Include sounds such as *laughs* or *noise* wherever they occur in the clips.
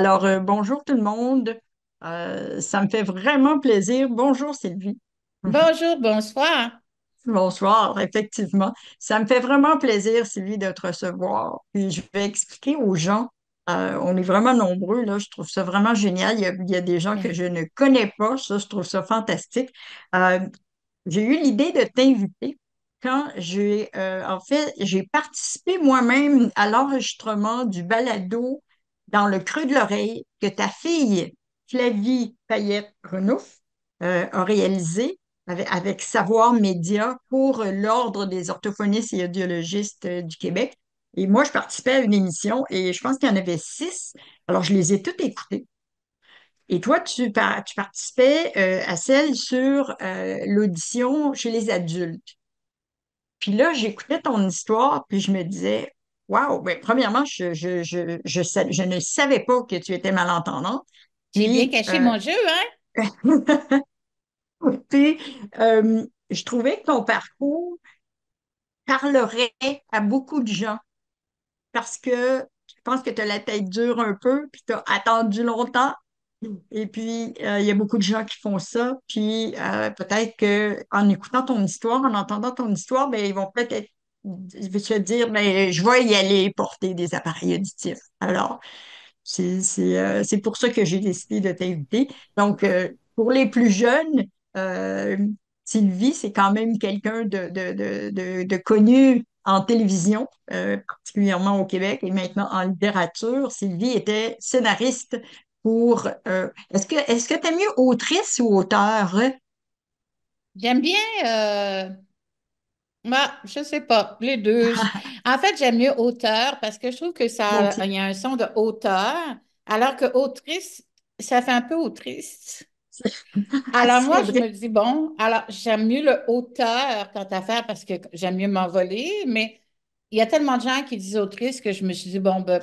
Alors, euh, bonjour tout le monde. Euh, ça me fait vraiment plaisir. Bonjour Sylvie. Bonjour, bonsoir. Bonsoir, effectivement. Ça me fait vraiment plaisir, Sylvie, de te recevoir. Puis je vais expliquer aux gens. Euh, on est vraiment nombreux, là. Je trouve ça vraiment génial. Il y a, il y a des gens que je ne connais pas. Ça, je trouve ça fantastique. j'ai eu l'idée de t'inviter quand j'ai, en fait, j'ai participé moi-même à l'enregistrement du balado dans le creux de l'oreille que ta fille, Flavie Payette-Renouf, euh, a réalisé avec, Savoir Média pour l'Ordre des orthophonistes et audiologistes euh, du Québec. Et moi, je participais à une émission et je pense qu'il y en avait six. Alors, je les ai toutes écoutées. Et toi, tu, participais euh, à celle sur l'audition chez les adultes. Puis là, j'écoutais ton histoire, puis je me disais, Wow! Ben, premièrement, je, je, ne savais pas que tu étais malentendante. J'ai bien caché euh, mon jeu, hein? *laughs* Puis, euh, je trouvais que ton parcours parlerait à beaucoup de gens parce que je pense que tu as la tête dure un peu, puis tu as attendu longtemps. Et puis, euh, il y a beaucoup de gens qui font ça. Puis, peut-être qu'en écoutant ton histoire, en entendant ton histoire, bien, ils vont peut-être je vais se dire, mais ben, je vais y aller porter des appareils auditifs. Alors, c'est euh, pour ça que j'ai décidé de t'inviter. Donc, euh, pour les plus jeunes, euh, Sylvie, c'est quand même quelqu'un de, connu en télévision, particulièrement au Québec, et maintenant en littérature. Sylvie était scénariste pour... est-ce que tu est mieux autrice ou auteur? J'aime bien bah, je sais pas, les deux. *laughs* En fait, j'aime mieux auteur parce que je trouve que ça, il y a un son de auteur, alors que autrice, ça fait un peu autrice. *laughs* Alors moi, je me dis, bon, alors j'aime mieux le auteur quant à faire parce que j'aime mieux m'envoler, mais il y a tellement de gens qui disent autrice que je me suis dit, bon, ben,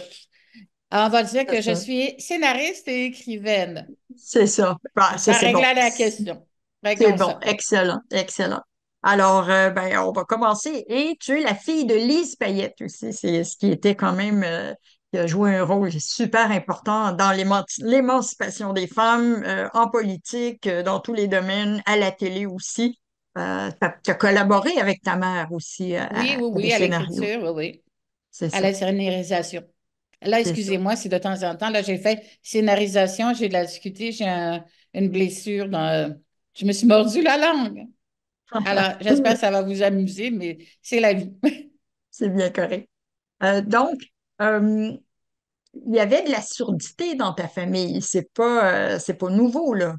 on va dire que je suis scénariste et écrivaine. C'est ça. ça, la question. C'est bon, excellent, excellent. Alors, euh, ben, on va commencer. Et tu es la fille de Lise Payette aussi, c'est ce qui était quand même, euh, qui a joué un rôle super important dans l'émancipation des femmes, euh, en politique, dans tous les domaines, à la télé aussi. tu as, collaboré avec ta mère aussi. À, oui, oui, oui, à l'écriture, oui, oui. C'est ça. À la scénarisation. Là, excusez-moi, c'est de temps en temps, là, j'ai fait scénarisation, j'ai de la difficulté, j'ai une blessure dans. Je me suis mordu la langue. Alors, j'espère que ça va vous amuser, mais c'est la vie. *laughs* c'est bien correct. Euh, donc, euh, il y avait de la surdité dans ta famille. C'est pas, euh, c'est pas nouveau, là.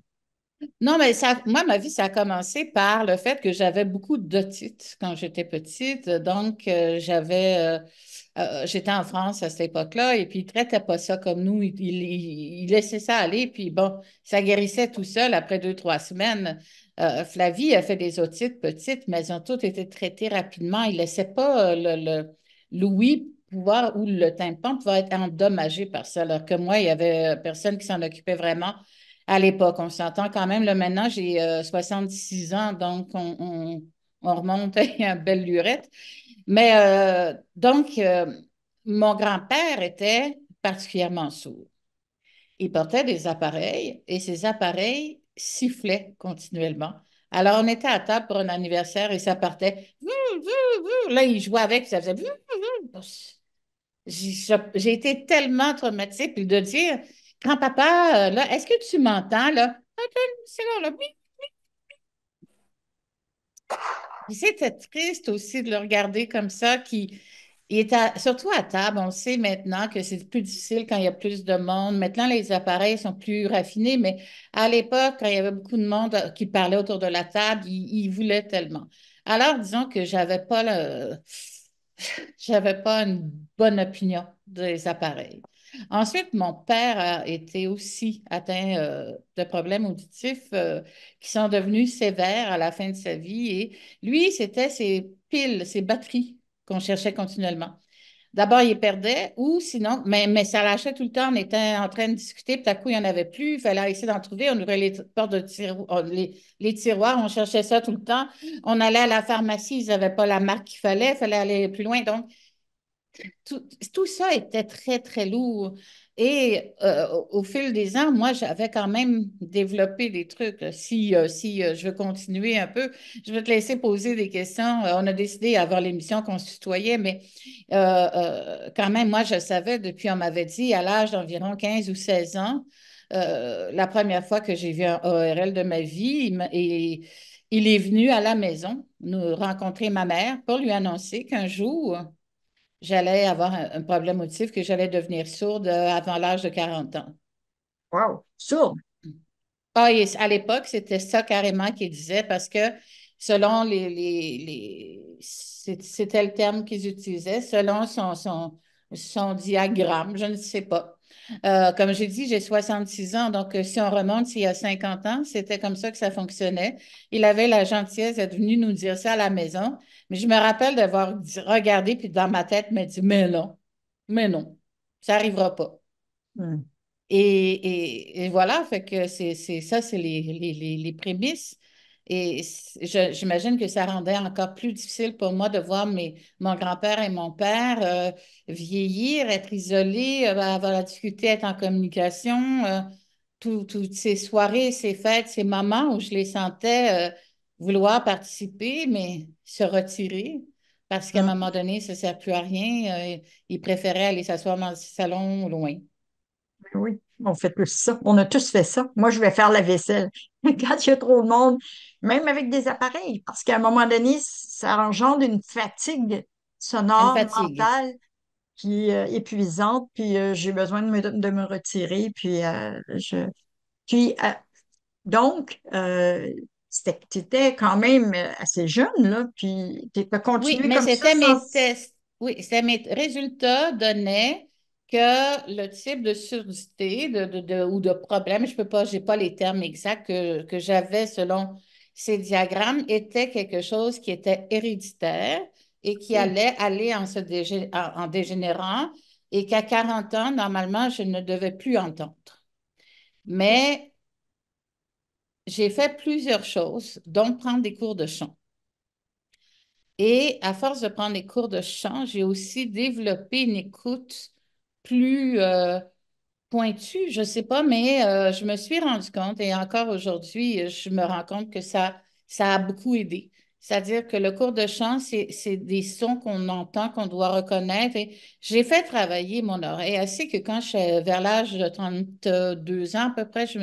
Non, mais ça, moi, ma vie, ça a commencé par le fait que j'avais beaucoup d'otites quand j'étais petite. Donc, j'avais, j'étais en France à cette époque-là et puis ils ne traitaient pas ça comme nous. Il laissait laissaient ça aller. Puis bon, ça guérissait tout seul après deux, trois semaines. Euh, Flavie a fait des otites petites, mais elles ont toutes été traitées rapidement. Il ne laissait pas euh, le, l'ouïe pouvoir ou le tympan pouvoir être endommagé par ça, alors que moi, il y avait euh, personne qui s'en occupait vraiment à l'époque. On s'entend quand même, là maintenant, j'ai 76 ans, donc on, on, remonte *laughs* à une belle lurette. Mais donc, mon grand-père était particulièrement sourd. Il portait des appareils et ces appareils sifflait continuellement. Alors, on était à table pour un anniversaire et ça partait. Là, il jouait avec, ça faisait. J'ai été tellement traumatisée. Puis de dire, grand-papa, euh, là, est-ce que tu m'entends? Là? C'était triste aussi de le regarder comme ça, qui, il surtout à table, on sait maintenant que c'est plus difficile quand il y a plus de monde. Maintenant, les appareils sont plus raffinés, mais à l'époque, quand il y avait beaucoup de monde euh, qui parlait autour de la table, il voulait tellement. Alors, disons que j'avais pas *laughs* j'avais pas une bonne opinion des appareils. Ensuite, mon père a été aussi atteint euh, de problèmes auditifs euh, qui sont devenus sévères à la fin de sa vie. Et lui, c'était ses piles, ses batteries qu'on cherchait continuellement. D'abord, il perdait, ou sinon, mais, mais ça lâchait tout le temps. On était en train de discuter, puis à coup, il n'y en avait plus. Il fallait essayer d'en trouver. On ouvrait les portes de les, les, tiroirs, on cherchait ça tout le temps. On allait à la pharmacie, ils n'avaient pas la marque qu'il fallait, il fallait aller plus loin. Donc, tout, ça était très, très lourd. Et euh, au fil des ans, moi, j'avais quand même développé des trucs. Si, euh, euh, je veux continuer un peu, je vais te laisser poser des questions. on a décidé avant l'émission qu'on se mais quand même, moi, je savais depuis, on m'avait dit, à l'âge d'environ 15 ou 16 ans, la première fois que j'ai vu un ORL de ma vie, et il est venu à la maison nous rencontrer ma mère pour lui annoncer qu'un jour, j'allais avoir un, problème auditif, que j'allais devenir sourde euh, avant l'âge de 40 ans. Wow, sourde! Ah, oui à l'époque, c'était ça carrément qu'ils disaient parce que selon les. les, les c'était le terme qu'ils utilisaient, selon son, son, son diagramme, je ne sais pas. Euh, comme j'ai dit, j'ai 66 ans, donc euh, si on remonte, s'il y a 50 ans, c'était comme ça que ça fonctionnait. Il avait la gentillesse d'être venu nous dire ça à la maison, mais je me rappelle d'avoir regardé, puis dans ma tête, m'a dit, mais non, mais non, ça n'arrivera pas. Hmm. Et, et, voilà, fait que c'est ça, c'est les, les, les prémices. Et j'imagine que ça rendait encore plus difficile pour moi de voir mes, mon grand-père et mon père euh, vieillir, être isolés, euh, avoir la difficulté être en communication. Euh, toutes ces soirées, ces fêtes, ces moments où je les sentais vouloir participer, mais se retirer parce qu'à un hein? moment donné, ça ne sert plus à rien. ils préféraient aller s'asseoir dans le salon loin. Ben oui, on fait plus ça. On a tous fait ça. Moi, je vais faire la vaisselle. *laughs* Quand il y a trop de monde, même avec des appareils, parce qu'à un moment donné, ça engendre une fatigue sonore, mentale, qui euh, épuisante, puis euh, j'ai besoin de me, retirer, puis euh, je... Puis, donc, tu étais quand même assez jeune, là, puis tu as continué oui, mais c'était Mes tests. Oui, c'était mes résultats donnaient que le type de surdité ou de problème, je peux pas, j'ai pas les termes exacts que j'avais selon ces diagrammes étaient quelque chose qui était héréditaire et qui hmm. allait aller en, dégénérant et qu'à 40 ans, normalement, je ne devais plus entendre. Mais j'ai fait plusieurs choses, dont prendre des cours de chant. Et à force de prendre des cours de chant, j'ai aussi développé une écoute plus... Euh, pointu, je ne sais pas, mais euh, je me suis rendu compte, et encore aujourd'hui, je me rends compte que ça, ça a beaucoup aidé. C'est-à-dire que le cours de chant, c'est des sons qu'on entend, qu'on doit reconnaître. Et j'ai fait travailler mon oreille assez que quand je vers l'âge de 32 ans à peu près, je,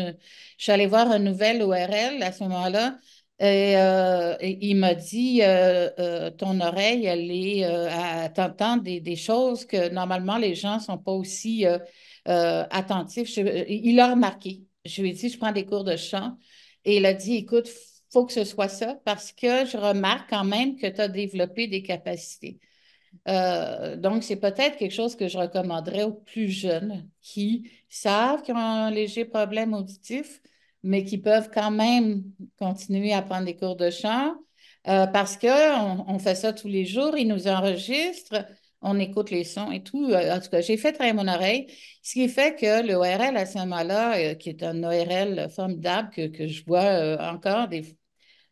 suis allée voir un nouvel ORL à ce moment-là. Et, euh, il m'a dit, euh, ton oreille, elle est, t'entend des, des, choses que normalement les gens ne sont pas aussi euh, attentif. Euh, il a remarqué. Je lui ai dit, je prends des cours de chant. Et il a dit, écoute, faut que ce soit ça parce que je remarque quand même que tu as développé des capacités. Euh, donc, c'est peut-être quelque chose que je recommanderais aux plus jeunes qui savent qu'ils ont un léger problème auditif, mais qui peuvent quand même continuer à prendre des cours de chant parce qu'on on fait ça tous les jours, ils nous enregistrent on écoute les sons et tout. Euh, en tout cas, j'ai fait travailler mon oreille, ce qui fait que le ORL à saint là euh, qui est un ORL formidable que, je vois euh, encore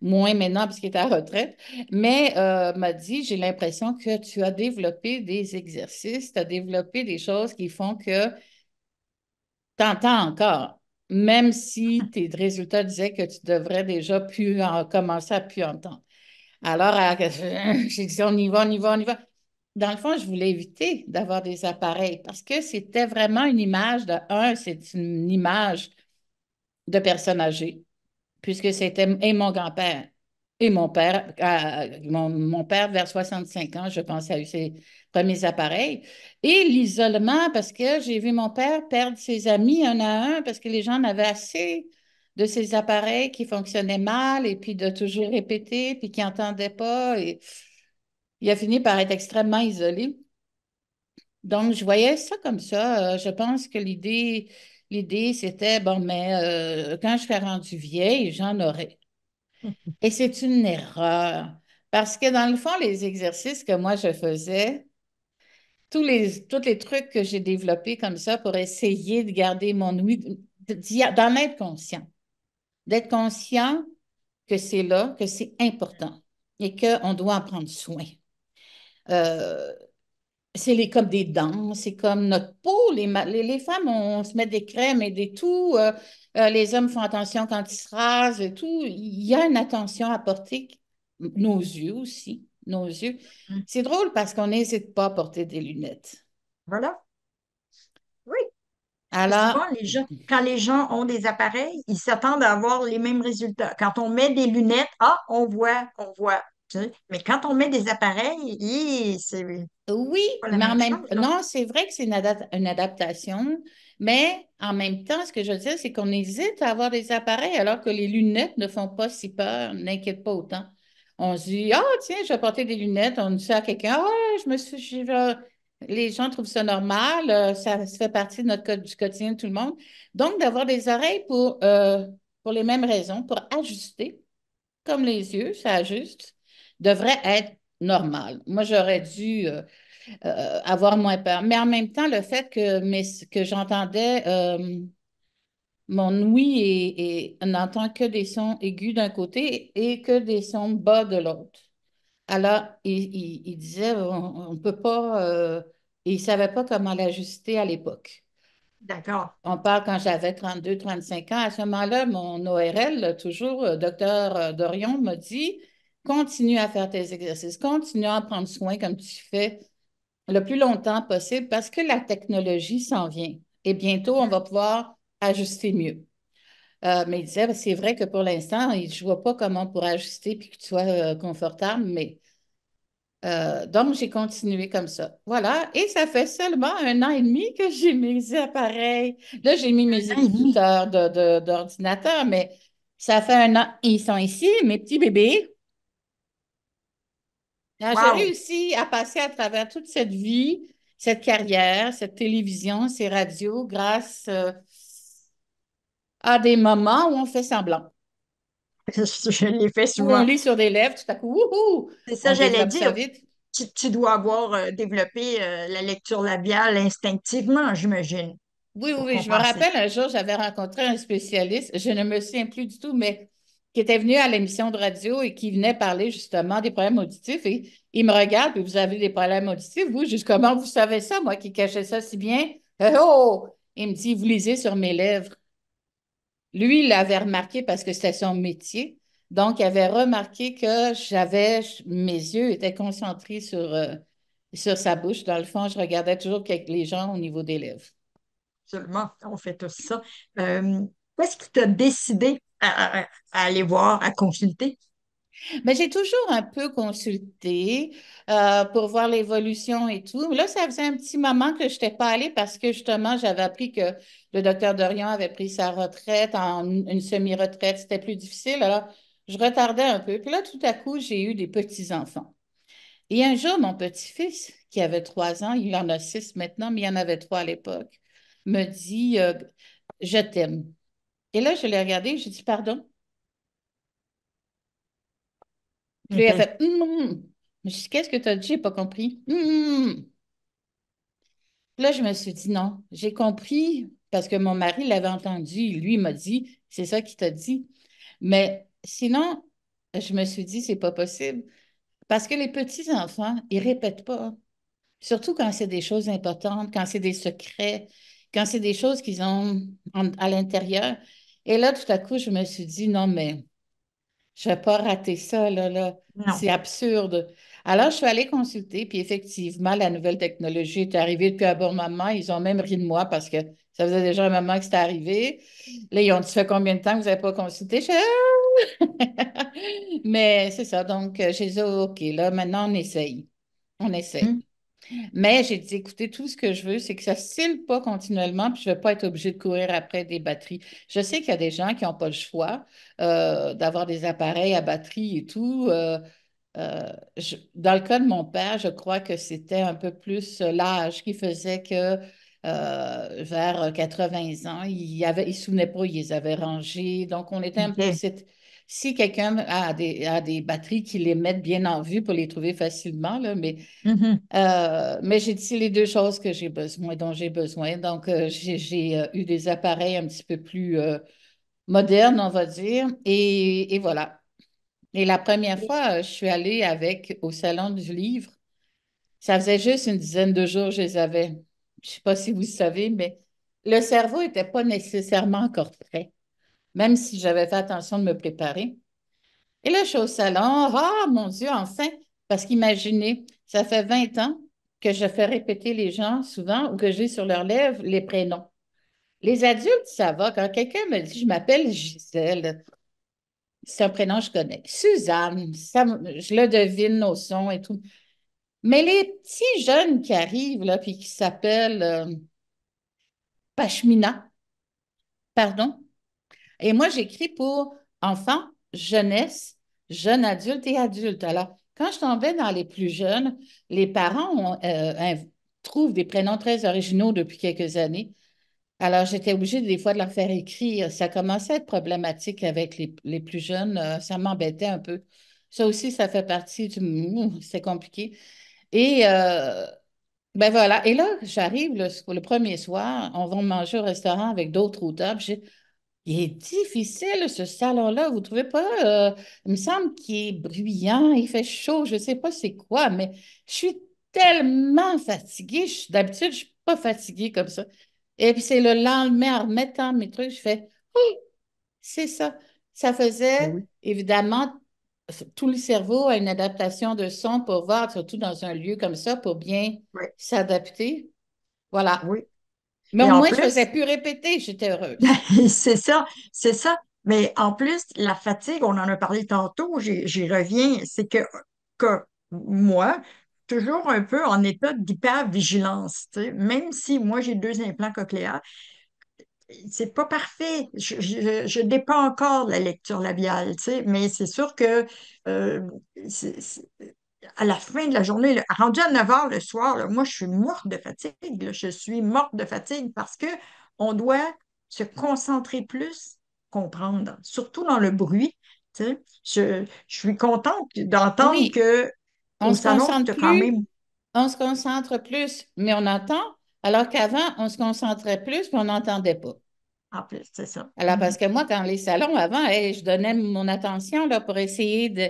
moins maintenant parce qu'il est à retraite, mais m'a dit, j'ai l'impression que tu as développé des exercices, tu as développé des choses qui font que tu entends encore, même si tes résultats disaient que tu devrais déjà plus commencer à plus entendre. Alors, *laughs* j'ai dit, on y va, on y va, on y va dans le fond, je voulais éviter d'avoir des appareils parce que c'était vraiment une image de un, c'est une image de personne âgée, puisque c'était et mon grand-père et mon père, euh, mon, père vers 65 ans, je pense, a eu ses premiers appareils. Et l'isolement, parce que j'ai vu mon père perdre ses amis un à un, parce que les gens n'avaient avaient assez de ces appareils qui fonctionnaient mal et puis de toujours répéter, puis qui n'entendaient pas. Et il a fini par être extrêmement isolé. Donc, je voyais ça comme ça. Euh, je pense que l'idée, l'idée, c'était, bon, mais euh, quand je serai rendue vieille, j'en aurai. *laughs* Et c'est une erreur. Parce que dans le fond, les exercices que moi je faisais, tous les, tous les trucs que j'ai développés comme ça pour essayer de garder mon d'en être conscient, d'être conscient que c'est là, que c'est important et qu'on doit en prendre soin. Euh, c'est comme des dents, c'est comme notre peau. Les, les, femmes, on, se met des crèmes et des tout. Euh, euh, les hommes font attention quand ils se rasent et tout. Il y a une attention à porter. Nos yeux aussi, nos yeux. Mm. C'est drôle parce qu'on n'hésite pas à porter des lunettes. Voilà. Oui. Alors. quand les gens ont des appareils, ils s'attendent à avoir les mêmes résultats. Quand on met des lunettes, ah, on voit, on voit, mais quand on met des appareils, c'est. Oui, non, c'est vrai que c'est une, adaptation, mais en même temps, ce que je veux dire, c'est qu'on hésite à avoir des appareils alors que les lunettes ne font pas si peur, n'inquiète pas autant. On se dit, ah, tiens, je vais porter des lunettes. On dit ça à quelqu'un, ah, je me suis. Les gens trouvent ça normal, euh, ça, fait partie de notre code du quotidien de tout le monde. Donc, d'avoir des oreilles pour, euh, pour les mêmes raisons, pour ajuster, comme les yeux, ça ajuste devrait être normal. Moi, j'aurais dû euh, euh, avoir moins peur. Mais en même temps, le fait que, que j'entendais euh, mon oui et, n'entend que des sons aigus d'un côté et que des sons bas de l'autre. Alors, il, disait, on ne peut pas, il ne savait pas comment l'ajuster à l'époque. D'accord. On parle quand j'avais 32, 35 ans. À ce moment-là, mon ORL, toujours, docteur Dorion, m'a dit Continue à faire tes exercices, continue à prendre soin comme tu fais le plus longtemps possible parce que la technologie s'en vient et bientôt on va pouvoir ajuster mieux. Euh, mais il disait, ben, c'est vrai que pour l'instant, je ne vois pas comment on pour ajuster puis que tu sois euh, confortable, mais euh, donc j'ai continué comme ça. Voilà, et ça fait seulement un an et demi que j'ai mes appareils. Là, j'ai mis mes écouteurs d'ordinateur, mais ça fait un an, ils sont ici, mes petits bébés. J'ai réussi à passer à travers toute cette vie, cette carrière, cette télévision, ces radios, grâce euh, à des moments où on fait semblant. *laughs* Je l'ai fait souvent. Où on lit sur des lèvres, tout à coup, C'est ça, j'allais dire. Tu, tu, dois avoir euh, développé euh, la lecture labiale instinctivement, j'imagine. Oui, oui, je me rappelle un jour, j'avais rencontré un spécialiste, je ne me souviens plus du tout, mais qui était venu à l'émission de radio et qui venait parler justement des problèmes auditifs. Et il me regarde, puis vous avez des problèmes auditifs, vous, juste comment vous savez ça, moi qui cachais ça si bien? Euh, oh! Il me dit, vous lisez sur mes lèvres. Lui, il l'avait remarqué parce que c'était son métier. Donc, il avait remarqué que j'avais, mes yeux étaient concentrés sur, euh, sur sa bouche. Dans le fond, je regardais toujours les gens au niveau des lèvres. Absolument, on fait tout ça. Euh, Qu'est-ce qui t'a décidé à, aller voir, à consulter? Mais j'ai toujours un peu consulté euh, pour voir l'évolution et tout. là, ça faisait un petit moment que je n'étais pas allée parce que justement, j'avais appris que le docteur Dorian avait pris sa retraite en une semi-retraite. C'était plus difficile. Alors, je retardais un peu. Puis là, tout à coup, j'ai eu des petits-enfants. Et un jour, mon petit-fils, qui avait trois ans, il en a six maintenant, mais il y en avait trois à l'époque, me dit euh, Je t'aime. Et là, je l'ai regardé, j'ai dit pardon. Puis elle a fait hum, hum, hum. qu'est-ce que tu as dit? J'ai pas compris. là, je me suis dit non, j'ai compris parce que mon mari l'avait entendu. Lui m'a dit c'est ça qu'il t'a dit. Mais sinon, je me suis dit c'est pas possible. Parce que les petits-enfants, ils répètent pas. Surtout quand c'est des choses importantes, quand c'est des secrets, quand c'est des choses qu'ils ont à l'intérieur. Et là, tout à coup, je me suis dit, non, mais je vais pas rater ça, là, là. C'est absurde. Alors, je suis allée consulter, puis effectivement, la nouvelle technologie est arrivée depuis un bon moment. Ils ont même ri de moi parce que ça faisait déjà un moment que c'était arrivé. Là, ils ont dit, ça fait combien de temps que vous n'avez pas consulté? Je ah! *laughs* Mais c'est ça, donc, euh, j'ai dit, OK, là, maintenant, on essaye. On essaye. Hum. Mais j'ai dit, écoutez, tout ce que je veux, c'est que ça ne s'ile pas continuellement, puis je ne vais pas être obligée de courir après des batteries. Je sais qu'il y a des gens qui n'ont pas le choix euh, d'avoir des appareils à batterie et tout. Euh, euh, dans le cas de mon père, je crois que c'était un peu plus l'âge qui faisait que vers 80 ans. Il ne se souvenait pas, il les avait rangés. Donc, on était un peu si quelqu'un a des, batteries qui les mettent bien en vue pour les trouver facilement, là, mais, mm-hmm. euh, mais j'ai dit les deux choses que j'ai besoin, dont j'ai besoin. Donc, euh, j'ai euh, eu des appareils un petit peu plus modernes, on va dire, et, voilà. Et la première fois, je suis allée avec au Salon du Livre. Ça faisait juste une dizaine de jours que je les avais. Je ne sais pas si vous savez, mais le cerveau n'était pas nécessairement encore prêt même si j'avais fait attention de me préparer. Et là, je suis au salon. Ah, mon Dieu, enfin! Parce qu'imaginez, ça fait 20 ans que je fais répéter les gens souvent ou que j'ai sur leurs lèvres les prénoms. Les adultes, ça va. Quand quelqu'un me dit, je m'appelle Gisèle, c'est un prénom que je connais. Suzanne, je le devine au son et tout. Mais les petits jeunes qui arrivent, là, puis qui s'appellent euh, Pachmina, pardon, et moi, j'écris pour enfants, jeunesse, jeunes adultes et adultes. Alors, quand je tombais dans les plus jeunes, les parents euh, trouvent des prénoms très originaux depuis quelques années. Alors, j'étais obligée des fois de leur faire écrire. Ça commençait à être problématique avec les, plus jeunes. Euh, ça m'embêtait un peu. Ça aussi, ça fait partie du... *laughs* C'est compliqué. Et euh, ben voilà. Et là, j'arrive le, le, premier soir. On va manger au restaurant avec d'autres auteurs. J'ai il est difficile, ce salon-là, vous ne trouvez pas? Euh, il me semble qu'il est bruyant, il fait chaud, je ne sais pas c'est quoi, mais je suis tellement fatiguée. D'habitude, je ne suis pas fatiguée comme ça. Et puis c'est le lendemain, en remettant mes trucs, je fais oui, oh, c'est ça. Ça faisait, ben évidemment, tout le cerveau a une adaptation de son pour voir, surtout dans un lieu comme ça, pour bien s'adapter. Voilà. Oui. Mais au moins, je ne faisais plus répéter, j'étais heureuse. *laughs* Ben, c'est ça, c'est ça. Mais en plus, la fatigue, on en a parlé tantôt, j'y reviens, c'est que, moi, toujours un peu en état d'hypervigilance, même si moi j'ai deux implants cochléaires, c'est pas parfait. Je, je, dépends encore de la lecture labiale, mais c'est sûr que euh, à la fin de la journée, rendu à 9 h le soir, moi, je suis morte de fatigue. je suis morte de fatigue parce qu'on doit se concentrer plus, comprendre, surtout dans le bruit. Je, suis contente d'entendre que on se concentre plus, quand même. On se concentre plus, mais on entend, alors qu'avant, on se concentrait plus, mais on n'entendait pas. En plus, c'est ça. Alors, mm-hmm. parce que moi, dans les salons, avant, je donnais mon attention là, pour essayer de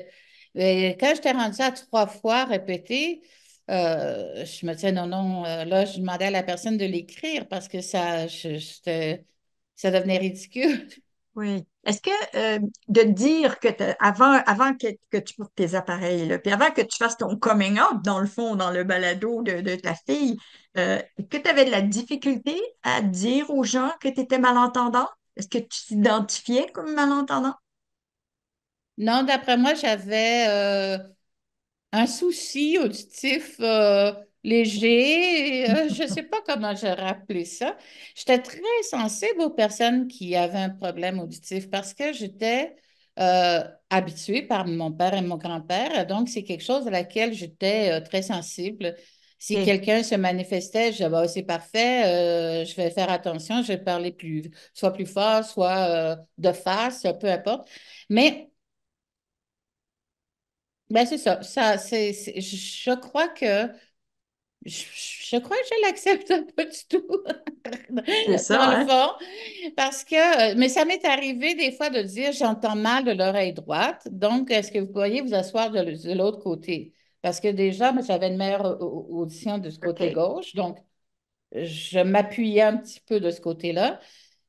ben, quand quand t'ai rendu ça trois fois répété, euh, je me disais non, non, euh, là, je demandais à la personne de l'écrire parce que ça, ça devenait ridicule. Oui. Est-ce que euh, de dire que avant, avant que, tu portes tes appareils, puis avant que tu fasses ton coming out, dans le fond, dans le balado de, ta fille, que tu avais de la difficulté à dire aux gens que tu étais malentendant? Est-ce que tu t'identifiais comme malentendant? Non, d'après moi, j'avais euh, un souci auditif euh, léger. Euh, *laughs* je ne sais pas comment je rappelais ça. J'étais très sensible aux personnes qui avaient un problème auditif parce que j'étais habituée par mon père et mon grand-père. Donc, c'est quelque chose à laquelle j'étais très sensible. Si mm. quelqu'un se manifestait, je disais, bah, c'est parfait, je vais faire attention, je vais parler plus, soit plus fort, soit de face, peu importe. Mais ben, c'est ça. ça c'est, je crois que je, je, crois que je l'accepte pas du tout. *laughs* C'est ça. le fond, Parce que, euh, mais ça m'est arrivé des fois de dire j'entends mal de l'oreille droite, donc est-ce que vous pourriez vous asseoir de, de l'autre côté? Parce que déjà, j'avais une meilleure audition de ce côté gauche, donc je m'appuyais un petit peu de ce côté-là.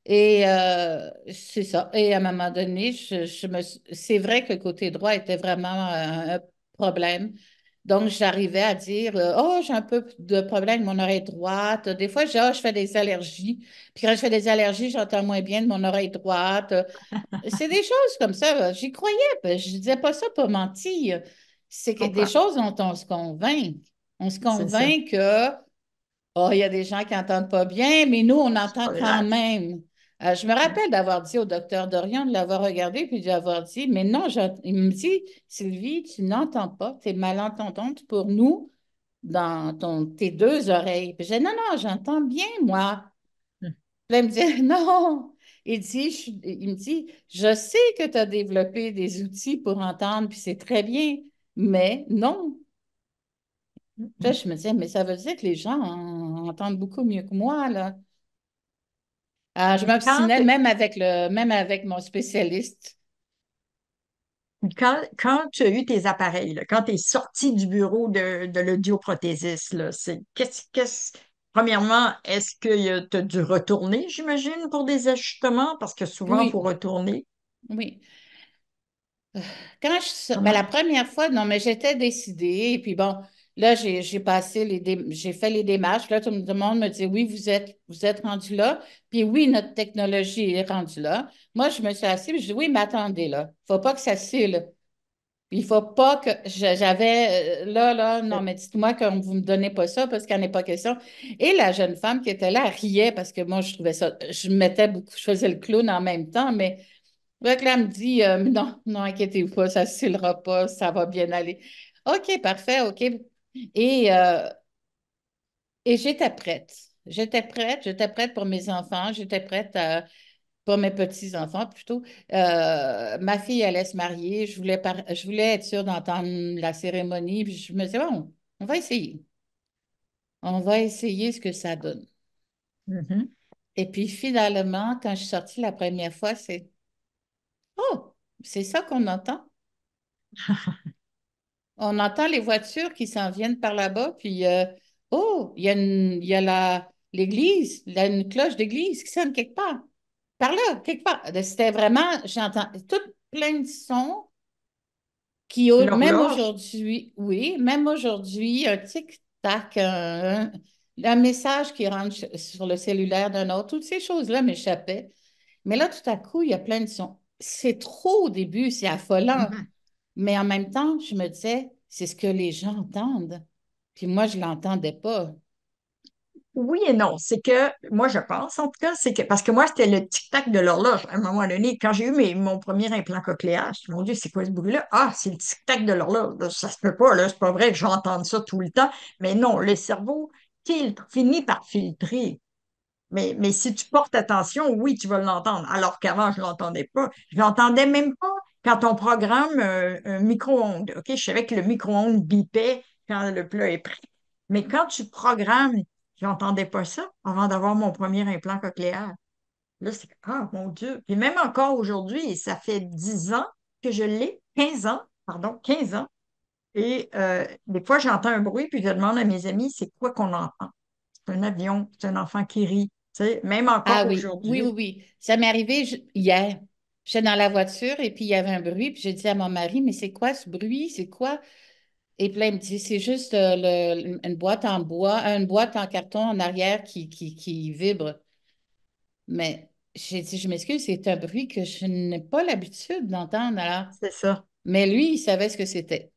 Et euh, c'est ça. Et à un moment donné, je, me... c'est vrai que le côté droit était vraiment un, problème. Donc, j'arrivais à dire euh, Oh, j'ai un peu de problème avec mon oreille droite. Des fois, je ah, je fais des allergies. Puis quand je fais des allergies, j'entends moins bien de mon oreille droite. *laughs* c'est des choses comme ça. J'y croyais. Je ne disais pas ça pour mentir. C'est que des choses dont on se convainc. On se convainc que Oh, il y a des gens qui n'entendent pas bien, mais nous, on entend quand même. Euh, je me rappelle d'avoir dit au docteur Dorian, de l'avoir regardé, puis d'avoir dit, mais non, il me dit, Sylvie, tu n'entends pas, tu es malentendante pour nous dans tes deux oreilles. Puis j'ai dit, non, non, j'entends bien, moi. Hmm. il me dit, *laughs* non. Il, me dit, je sais que tu as développé des outils pour entendre, puis c'est très bien, mais non, hmm. Là, je me disais, mais ça veut dire que les gens entendent beaucoup mieux que moi, là. Ah, je m'obstinais même avec le même avec mon spécialiste. Quand, tu as eu tes appareils, quand tu es sorti du bureau de, de l'audioprothésiste, c'est qu'est-ce Premièrement, est-ce que tu as dû retourner, j'imagine, pour des ajustements? Parce que souvent, il faut retourner. Oui. Euh, quand ben, la première fois, non, mais j'étais décidée. Et puis bon, Là, j'ai passé les j'ai fait les démarches. Là, tout le monde me dit oui, vous êtes, vous êtes rendu là. Puis oui, notre technologie est rendue là. Moi, je me suis assise je dis oui, mais attendez là. Il ne faut pas que ça Puis Il ne faut pas que j'avais euh, là, là, non, mais dites-moi que vous ne me donnez pas ça parce qu'il n'y en pas question. Et la jeune femme qui était là riait parce que moi, je trouvais ça. Je mettais beaucoup, je faisais le clown en même temps, mais là, elle me dit euh, non, non, inquiétez-vous pas, ça ne pas, ça va bien aller. OK, parfait, OK. Et, euh, et j'étais prête. J'étais prête, j'étais prête pour mes enfants, j'étais prête euh, pour mes petits-enfants plutôt. Euh, ma fille allait se marier, je voulais, je voulais être sûre d'entendre la cérémonie, je me disais, bon, on va essayer. On va essayer ce que ça donne. Mm-hmm. Et puis finalement, quand je suis sortie la première fois, c'est Oh, c'est ça qu'on entend. *laughs* On entend les voitures qui s'en viennent par là-bas, puis euh, oh, il y a, y a l'église, une cloche d'église qui sonne quelque part. Par là, quelque part. Euh, c'était vraiment, j'entends tout plein de sons qui, ont, même aujourd'hui, oui, même aujourd'hui, un tic-tac, un, message qui rentre sur le cellulaire d'un autre, toutes ces choses-là m'échappaient. Mais là, tout à coup, il y a plein de sons. C'est trop au début, c'est affolant. Mm-hmm. Mais en même temps, je me disais, c'est ce que les gens entendent. Puis moi, je ne l'entendais pas. Oui et non. C'est que, moi, je pense en tout cas, c'est que, parce que moi, c'était le tic-tac de l'horloge à un moment donné. Quand j'ai eu mon premier implant cochléaire, je me mon Dieu, c'est quoi ce bruit-là? Ah, c'est le tic-tac de l'horloge. Ça se peut pas, là. C'est pas vrai que j'entende ça tout le temps. Mais non, le cerveau filtre, finit par filtrer. Mais, mais si tu portes attention, oui, tu vas l'entendre. Alors qu'avant, je l'entendais pas. Je l'entendais même pas quand on programme euh, un, micro-ondes, OK, je savais que le micro-ondes bipait quand le plat est pris. Mais quand tu programmes, j'entendais pas ça avant d'avoir mon premier implant cochléaire. Là, c'est ah mon Dieu. Puis même encore aujourd'hui, ça fait 10 ans que je l'ai, 15 ans, pardon, 15 ans. Et euh, des fois, j'entends un bruit, puis je demande à mes amis, c'est quoi qu'on entend? C'est un avion, c'est un enfant qui rit. Tu sais, même encore ah, Oui, oui, oui. Ça m'est arrivé hier. J'étais dans la voiture et puis il y avait un bruit. Puis j'ai dit à mon mari, mais c'est quoi ce bruit? C'est quoi? Et puis là, il me dit, c'est juste euh, une boîte en bois, une boîte en carton en arrière qui, qui, vibre. Mais j'ai dit, je m'excuse, c'est un bruit que je n'ai pas l'habitude d'entendre. Alors. C'est ça. Mais lui, il savait ce que c'était.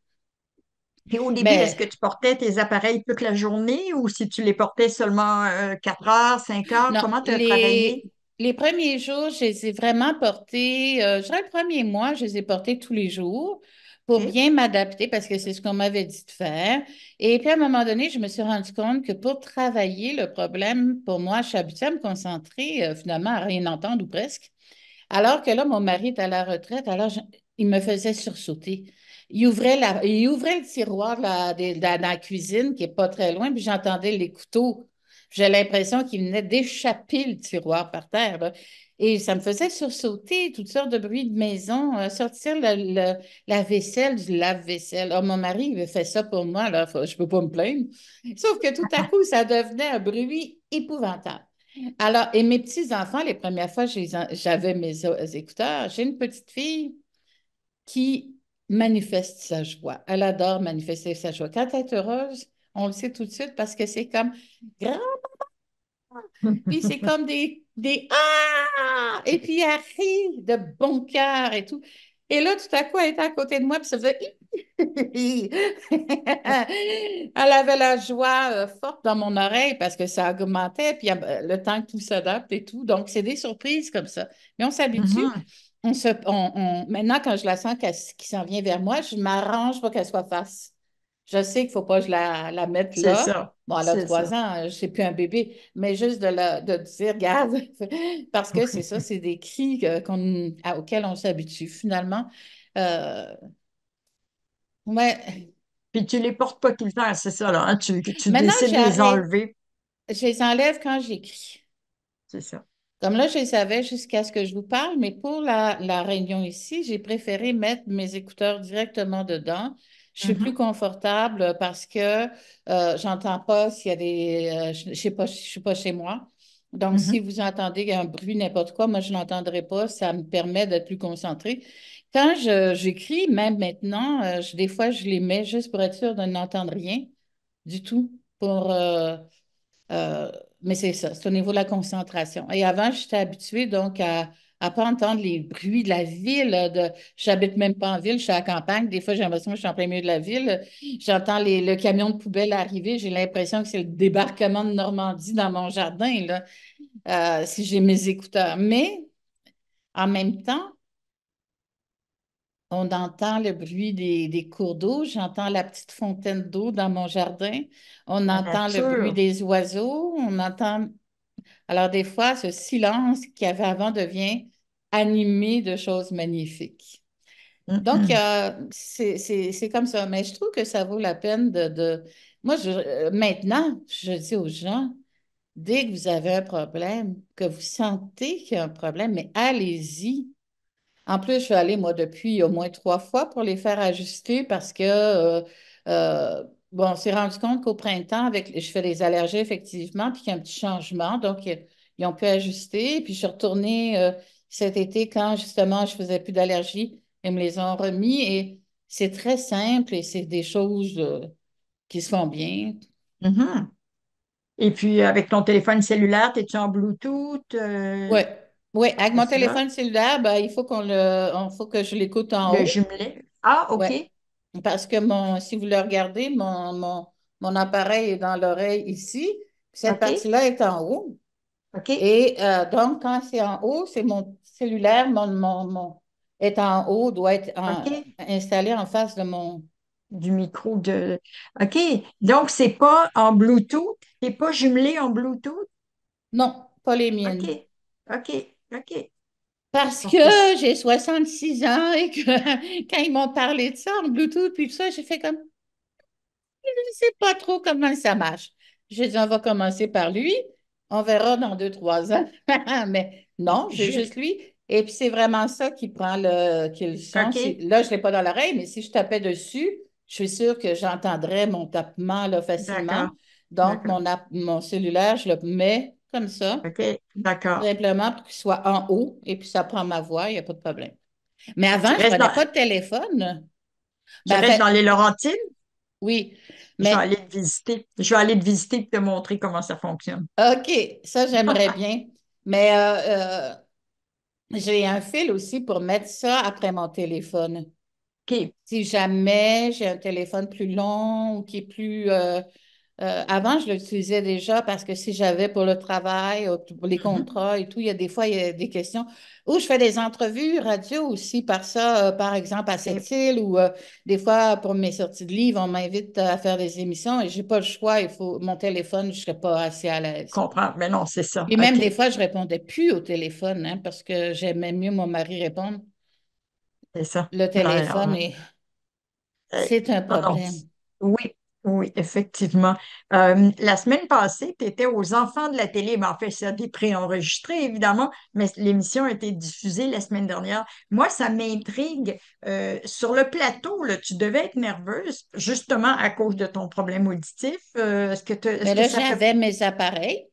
Et au début, est-ce que tu portais tes appareils toute la journée ou si tu les portais seulement 4 euh, heures, 5 heures? comment tu as travaillé? les premiers jours, je les ai vraiment portés, euh, je dirais le premier mois, je les ai portés tous les jours pour mmh. bien m'adapter parce que c'est ce qu'on m'avait dit de faire. Et puis, à un moment donné, je me suis rendu compte que pour travailler, le problème pour moi, je suis habituée à me concentrer euh, finalement à rien entendre ou presque. Alors que là, mon mari est à la retraite, alors il me faisait sursauter. Il ouvrait, la, il ouvrait le tiroir dans la, la cuisine qui n'est pas très loin, puis j'entendais les couteaux j'ai l'impression qu'il venait d'échapper le tiroir par terre. Et ça me faisait sursauter, toutes sortes de bruits de maison, euh, sortir la vaisselle du lave-vaisselle. Oh, mon mari, il fait ça pour moi, alors je ne peux pas me plaindre. Sauf que tout à coup, ça devenait un bruit épouvantable. Alors, et mes petits-enfants, les premières fois, j'avais mes euh, écouteurs. J'ai une petite fille qui manifeste sa joie. Elle adore manifester sa joie. Quand elle est heureuse, on le sait tout de suite parce que c'est comme grand Puis c'est *laughs* comme des, ah! Et puis elle rit de bon cœur et tout. Et là, tout à coup, elle était à côté de moi, puis ça faisait *laughs* Elle avait la joie euh, forte dans mon oreille parce que ça augmentait, puis euh, le temps que tout s'adapte et tout. Donc, c'est des surprises comme ça. Mais on s'habitue. Mm-hmm. On se, maintenant, quand je la sens qu'elle, s'en vient vers moi, je m'arrange pour qu'elle soit face je sais qu'il ne faut pas je la, la mette là. Ça. Bon, elle a trois ans, je n'ai plus un bébé, mais juste de, la, dire, regarde, *laughs* parce que c'est ça, c'est des cris auxquels on s'habitue finalement. Euh, ouais. Puis tu ne les portes pas tout le temps, c'est ça, là. Hein? Tu, décides de les enlever. Je les enlève quand j'écris. C'est ça. Comme là, je les savais jusqu'à ce que je vous parle, mais pour la, la réunion ici, j'ai préféré mettre mes écouteurs directement dedans je suis plus mhm. confortable parce que je euh, j'entends pas s'il y a des. Euh, je ne sais pas, je suis pas chez moi. Donc, si mhm. vous entendez un bruit, n'importe quoi, moi, je n'entendrai pas. Ça me permet d'être plus concentrée. Quand j'écris, même maintenant, euh, des fois, je les mets juste pour être sûr de n'entendre rien du tout. Pour, mais c'est ça, c'est au niveau de la concentration. Et avant, j'étais habituée donc à à ne pas entendre les bruits de la ville. Je n'habite même pas en ville, je suis à la campagne. Des fois, j'ai l'impression que je suis en plein milieu de la ville. J'entends le camion de poubelle arriver. J'ai l'impression que c'est le débarquement de Normandie dans mon jardin, euh, si j'ai mes écouteurs. Mais en même temps, on entend le bruit des cours d'eau, j'entends la petite fontaine d'eau dans mon jardin, on entend le bruit des oiseaux, on entend alors, des fois, ce silence qu'il y avait avant devient animé de choses magnifiques. Donc, euh, c'est comme ça. Mais je trouve que ça vaut la peine de. Moi, euh, maintenant, je dis aux gens, dès que vous avez un problème, que vous sentez qu'il y a un problème, mais allez-y. En plus, je vais aller moi, depuis au moins trois fois pour les faire ajuster parce que euh, bon, on s'est rendu compte qu'au printemps, avec, je fais des allergies, effectivement, puis qu'il y a un petit changement. Donc, euh, ils ont pu ajuster. Puis, je suis retournée euh, cet été quand, justement, je faisais plus d'allergies. Ils me les ont remis. Et c'est très simple et c'est des choses euh, qui se font bien. Mm-hmm. Et puis, avec ton téléphone cellulaire, tu es-tu en Bluetooth? Oui. avec mon téléphone cellulaire, ben, il faut qu'on le, faut que je l'écoute en haut. Le jumelé. Ah, OK. Parce que mon, si vous le regardez, mon, appareil est dans l'oreille ici. Cette partie-là est en haut. OK. Et euh, donc, quand c'est en haut, c'est mon cellulaire, mon, mon, est en haut, doit être installé en face de mon. Du micro de. OK. Donc, c'est pas en Bluetooth. n'est pas jumelé en Bluetooth? Non, pas les miennes. OK. OK. OK. Parce que j'ai 66 ans et que *laughs* quand ils m'ont parlé de ça en Bluetooth, puis tout ça, j'ai fait comme je ne sais pas trop comment ça marche. je dit on va commencer par lui, on verra dans deux, trois ans. *laughs* Mais non, j'ai juste lui. Et puis c'est vraiment ça qui prend le, qui le son. Là, je ne l'ai pas dans l'oreille, mais si je tapais dessus, je suis sûre que j'entendrais mon tapement là, facilement. Donc, mon, mon cellulaire, je le mets comme ça. OK, d'accord. Simplement pour qu'il soit en haut et puis ça prend ma voix, il n'y a pas de problème. Mais avant, je, n'avais pas de téléphone. Je ben, ben dans les Laurentines? Oui. Mais... Je vais aller te visiter. Je vais aller te visiter et te montrer comment ça fonctionne. OK, ça j'aimerais bien. Mais euh, euh, j'ai un fil aussi pour mettre ça après mon téléphone. OK. Si jamais j'ai un téléphone plus long ou qui est plus. Euh, euh, avant, je l'utilisais déjà parce que si j'avais pour le travail, pour les mm-hmm. contrats et tout, il y a des fois, il y a des questions. Ou je fais des entrevues radio aussi par ça, euh, par exemple à cette mm-hmm. ou euh, des fois pour mes sorties de livres, on m'invite à faire des émissions et j'ai pas le choix. Il faut mon téléphone, je serais pas assez à l'aise. Comprends, mais non, c'est ça. Et même des fois, je répondais plus au téléphone hein, parce que j'aimais mieux mon mari répondre. C'est ça. Le téléphone, est... c'est un problème. Oui, oui, effectivement. Euh, la semaine passée, tu étais aux enfants de la télé. Mais ben, en fait, ça a été préenregistré, évidemment, mais l'émission a été diffusée la semaine dernière. Moi, ça m'intrigue. Euh, sur le plateau, là, tu devais être nerveuse, justement à cause de ton problème auditif. Euh, est-ce que, tu. mais là, j'avais mes appareils.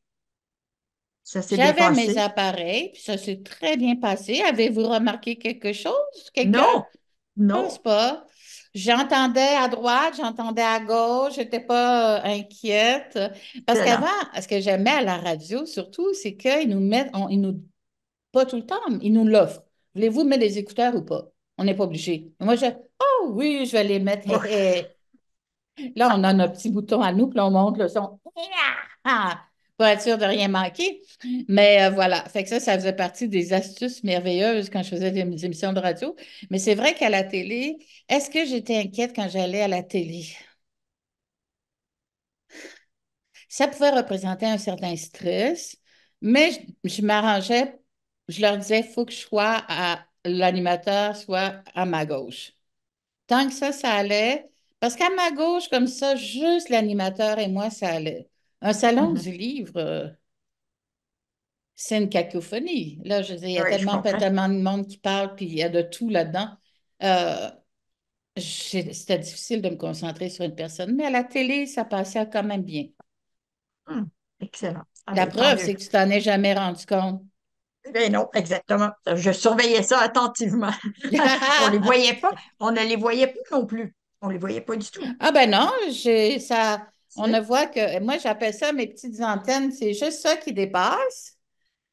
Ça s'est J'avais mes appareils, puis ça s'est très bien passé. Avez-vous remarqué quelque chose? Quelqu'un? Non, non. Je pense pas. J'entendais à droite, j'entendais à gauche, je n'étais pas euh, inquiète. Parce qu'avant, ce que j'aimais à la radio surtout, c'est qu'ils nous mettent, ils nous, pas tout le temps, ils nous l'offrent. Voulez-vous mettre des écouteurs ou pas? On n'est pas obligé. Moi, je, oh oui, je vais les mettre. Là, on a notre petit bouton à nous, puis on monte le son de rien manquer. Mais euh, voilà, fait que ça, ça faisait partie des astuces merveilleuses quand je faisais des, émissions de radio. Mais c'est vrai qu'à la télé, est-ce que j'étais inquiète quand j'allais à la télé? Ça pouvait représenter un certain stress, mais je, je m'arrangeais, je leur disais, il faut que je sois à l'animateur, soit à ma gauche. Tant que ça, ça allait, parce qu'à ma gauche, comme ça, juste l'animateur et moi, ça allait. Un salon mm-hmm. du livre, euh, c'est une cacophonie. Là, je il y a tellement, tellement, de monde qui parle, puis il y a de tout là-dedans. Euh, c'était difficile de me concentrer sur une personne, mais à la télé, ça passait quand même bien. Hmm, excellent. Ah, la ben, preuve, c'est que tu t'en es jamais rendu compte. Eh ben non, exactement. Je surveillais ça attentivement. *laughs* on les voyait pas. On ne les voyait plus non plus. On les voyait pas du tout. Ah ben non, j'ai ça, on ne voit que, moi j'appelle ça mes petites antennes, c'est juste ça qui dépasse.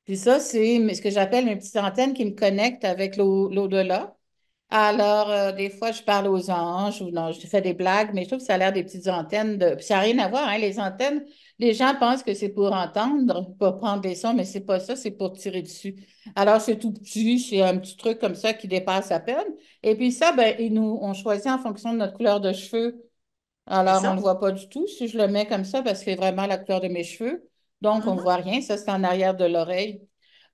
Puis ça, c'est ce que j'appelle une petite antenne qui me connecte avec l'au-delà. Alors, euh, des fois, je parle aux anges ou non, je fais des blagues, mais je trouve que ça a l'air des petites antennes. De... ça n'a rien à voir, hein, les antennes. Les gens pensent que c'est pour entendre, pour prendre des sons, mais c'est pas ça, c'est pour tirer dessus. Alors, c'est tout petit, c'est un petit truc comme ça qui dépasse à peine. Et puis ça, ben, nous, on choisit en fonction de notre couleur de cheveux. Alors, on ne voit pas du tout si je le mets comme ça parce que c'est vraiment la couleur de mes cheveux. Donc, on ne mhm. voit rien. Ça, c'est en arrière de l'oreille.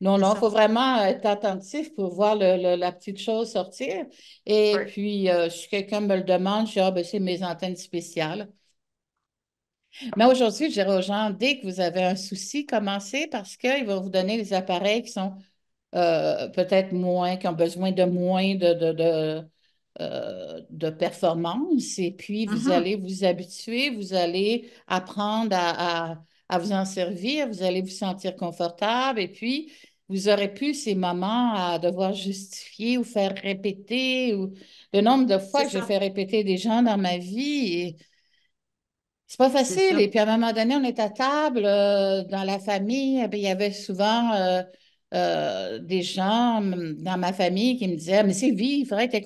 Non, non, il faut vraiment euh, être attentif pour voir la petite chose sortir. Et puis, euh, si quelqu'un me le demande, je dis, ah, ben, c'est mes antennes spéciales. Mais aujourd'hui, je dirais aux gens, dès que vous avez un souci, commencez parce qu'ils vont vous donner des appareils qui sont euh, peut-être moins, qui ont besoin de moins de euh, de performance et puis vous mm-hmm. allez vous habituer, vous allez apprendre à, à, vous en servir, vous allez vous sentir confortable et puis vous aurez plus ces moments à devoir justifier ou faire répéter ou le nombre de fois que j'ai fait répéter des gens dans ma vie. Et... C'est pas facile. Et puis à un moment donné, on est à table euh, dans la famille, eh il y avait souvent... Euh, euh, des gens hum, dans ma famille qui me disaient Mais Sylvie, il faudrait que tu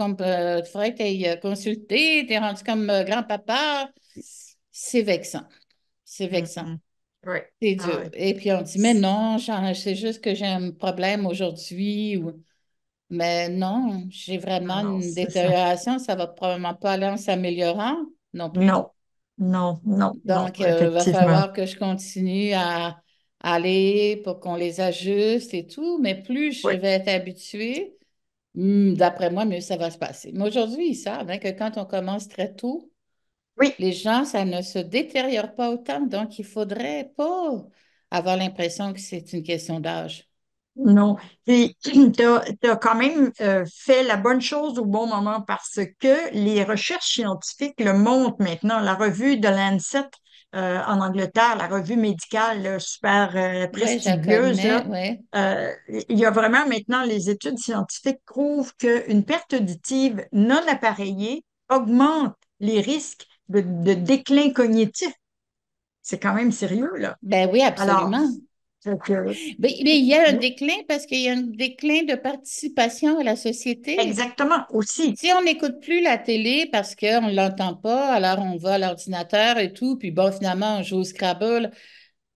aies euh, euh, consulté, tu es rendu comme grand-papa. C'est vexant. C'est vexant. Mm-hmm. C'est ah dur. Et puis on dit Mais non, c'est juste que j'ai un problème aujourd'hui. Ou... Mais non, j'ai vraiment une détérioration. Ça. ne va probablement pas aller en s'améliorant non plus. Non, non, non. Donc, il va falloir que je continue à aller pour qu'on les ajuste et tout, mais plus je vais être habituée, hmm, d'après moi, mieux ça va se passer. Mais aujourd'hui, ils savent hein, que quand on commence très tôt, les gens, ça ne se détériore pas autant, donc il ne faudrait pas avoir l'impression que c'est une question d'âge. Non. Tu *clears throat* as, quand même euh, fait la bonne chose au bon moment parce que les recherches scientifiques le montrent maintenant. La revue de l'ANSET euh, en Angleterre, la revue médicale super euh, prestigieuse. Euh, il y a vraiment maintenant, les études scientifiques prouvent qu'une perte auditive non appareillée augmente les risques de, déclin cognitif. C'est quand même sérieux, là. Ben oui, absolument. Ben, mais, il y a un mm. déclin parce qu'il y a un déclin de participation à la société. Exactement, aussi. Si on n'écoute plus la télé parce qu'on ne l'entend pas, alors on va à l'ordinateur et tout, puis bon, finalement, on joue au Scrabble.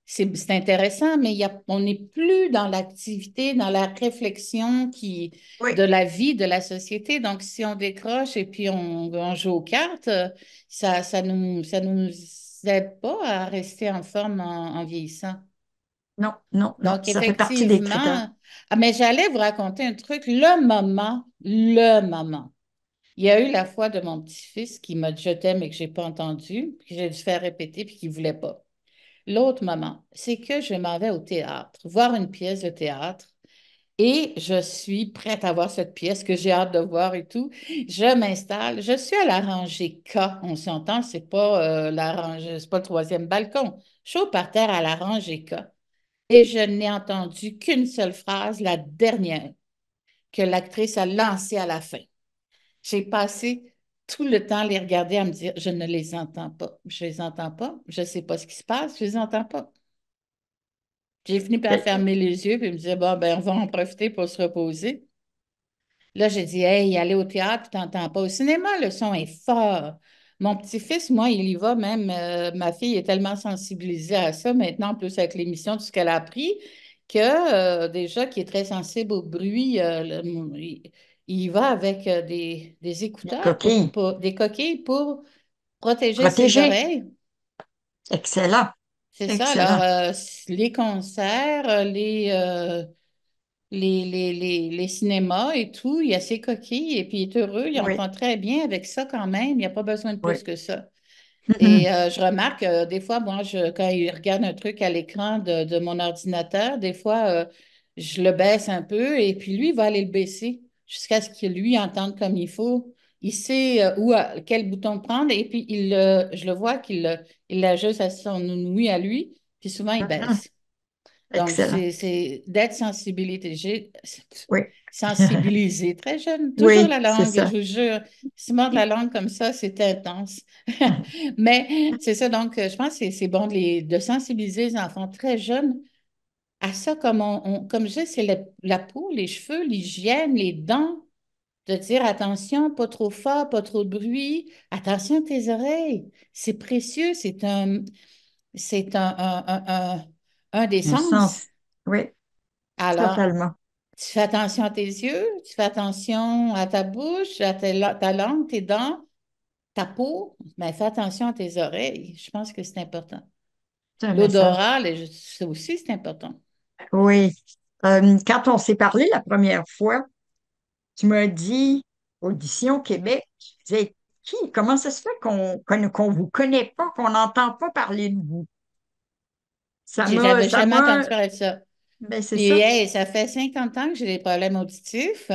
C'est intéressant, mais y on n'est plus dans l'activité, dans la réflexion qui, de la vie, de la société. Donc, si on décroche et puis on, joue aux cartes, ça ne ça nous, ça nous aide pas à rester en forme en vieillissant. Non, non, Donc, ça fait partie des ah, mais j'allais vous raconter un truc. Le moment, le moment. Il y a eu la fois de mon petit-fils qui m'a dit mais que je n'ai pas entendu, que j'ai dû faire répéter, puis qu'il ne voulait pas. L'autre moment, c'est que je m'en vais au théâtre, voir une pièce de théâtre, et je suis prête à voir cette pièce que j'ai hâte de voir et tout. Je m'installe, je suis à la rangée K, on s'entend, c'est pas euh, c'est pas le troisième balcon. Je suis terre à la rangée K. Et je n'ai entendu qu'une seule phrase, la dernière, que l'actrice a lancée à la fin. J'ai passé tout le temps à les regarder, à me dire, je ne les entends pas, je ne les entends pas, je ne sais pas ce qui se passe, je ne les entends pas. J'ai fini par ben, fermer les yeux, et me dire, bon, ben, on va en profiter pour se reposer. Là, j'ai dit, hey, aller au théâtre, tu n'entends pas. Au cinéma, le son est fort. Mon petit-fils, moi, il y va même. Euh, ma fille est tellement sensibilisée à ça maintenant, plus avec l'émission, tout ce qu'elle a appris, que euh, déjà, qui est très sensible au bruit, euh, il, y va avec des, écouteurs, des coquilles pour protéger, protéger. ses oreilles. Excellent. C'est ça. Alors, les concerts, les les, les, cinémas et tout, il a ses coquilles et puis il est heureux, il en entend très bien avec ça quand même, il n'y a pas besoin de plus que ça. Et euh, je remarque, euh, des fois, moi, je, quand il regarde un truc à l'écran de, mon ordinateur, des fois, euh, je le baisse un peu et puis lui, il va aller le baisser jusqu'à ce qu'il lui entende comme il faut. Il sait où, quel bouton prendre et puis il, je le vois qu'il il a à son ouïe à lui, puis souvent, il baisse. Donc, c'est d'être sensibilisé, oui. sensibilisé très jeune. *laughs* Toujours la langue, je vous jure. Si mort la langue comme ça, c'est intense. *laughs* Mais c'est ça, donc je pense que c'est bon de, les, de, sensibiliser les enfants très jeunes à ça, comme, on, comme je dis, c'est la, peau, les cheveux, l'hygiène, les dents, de dire attention, pas trop fort, pas trop de bruit, attention à tes oreilles. C'est précieux, c'est un... C'est un un des sens. Oui. Alors, totalement. tu fais attention à tes yeux, tu fais attention à ta bouche, à ta, langue, tes dents, ta peau, mais fais attention à tes oreilles. Je pense que c'est important. L'odorat, ça aussi, c'est important. Oui. Euh, quand on s'est parlé la première fois, tu m'as dit, Audition Québec, je disais, qui, comment ça se fait qu'on ne vous connaît pas, qu'on n'entend pas parler de vous? Ça J'avais jamais entendu parler de ça. Ben, c'est ça. ça fait 50 ans que j'ai des problèmes auditifs.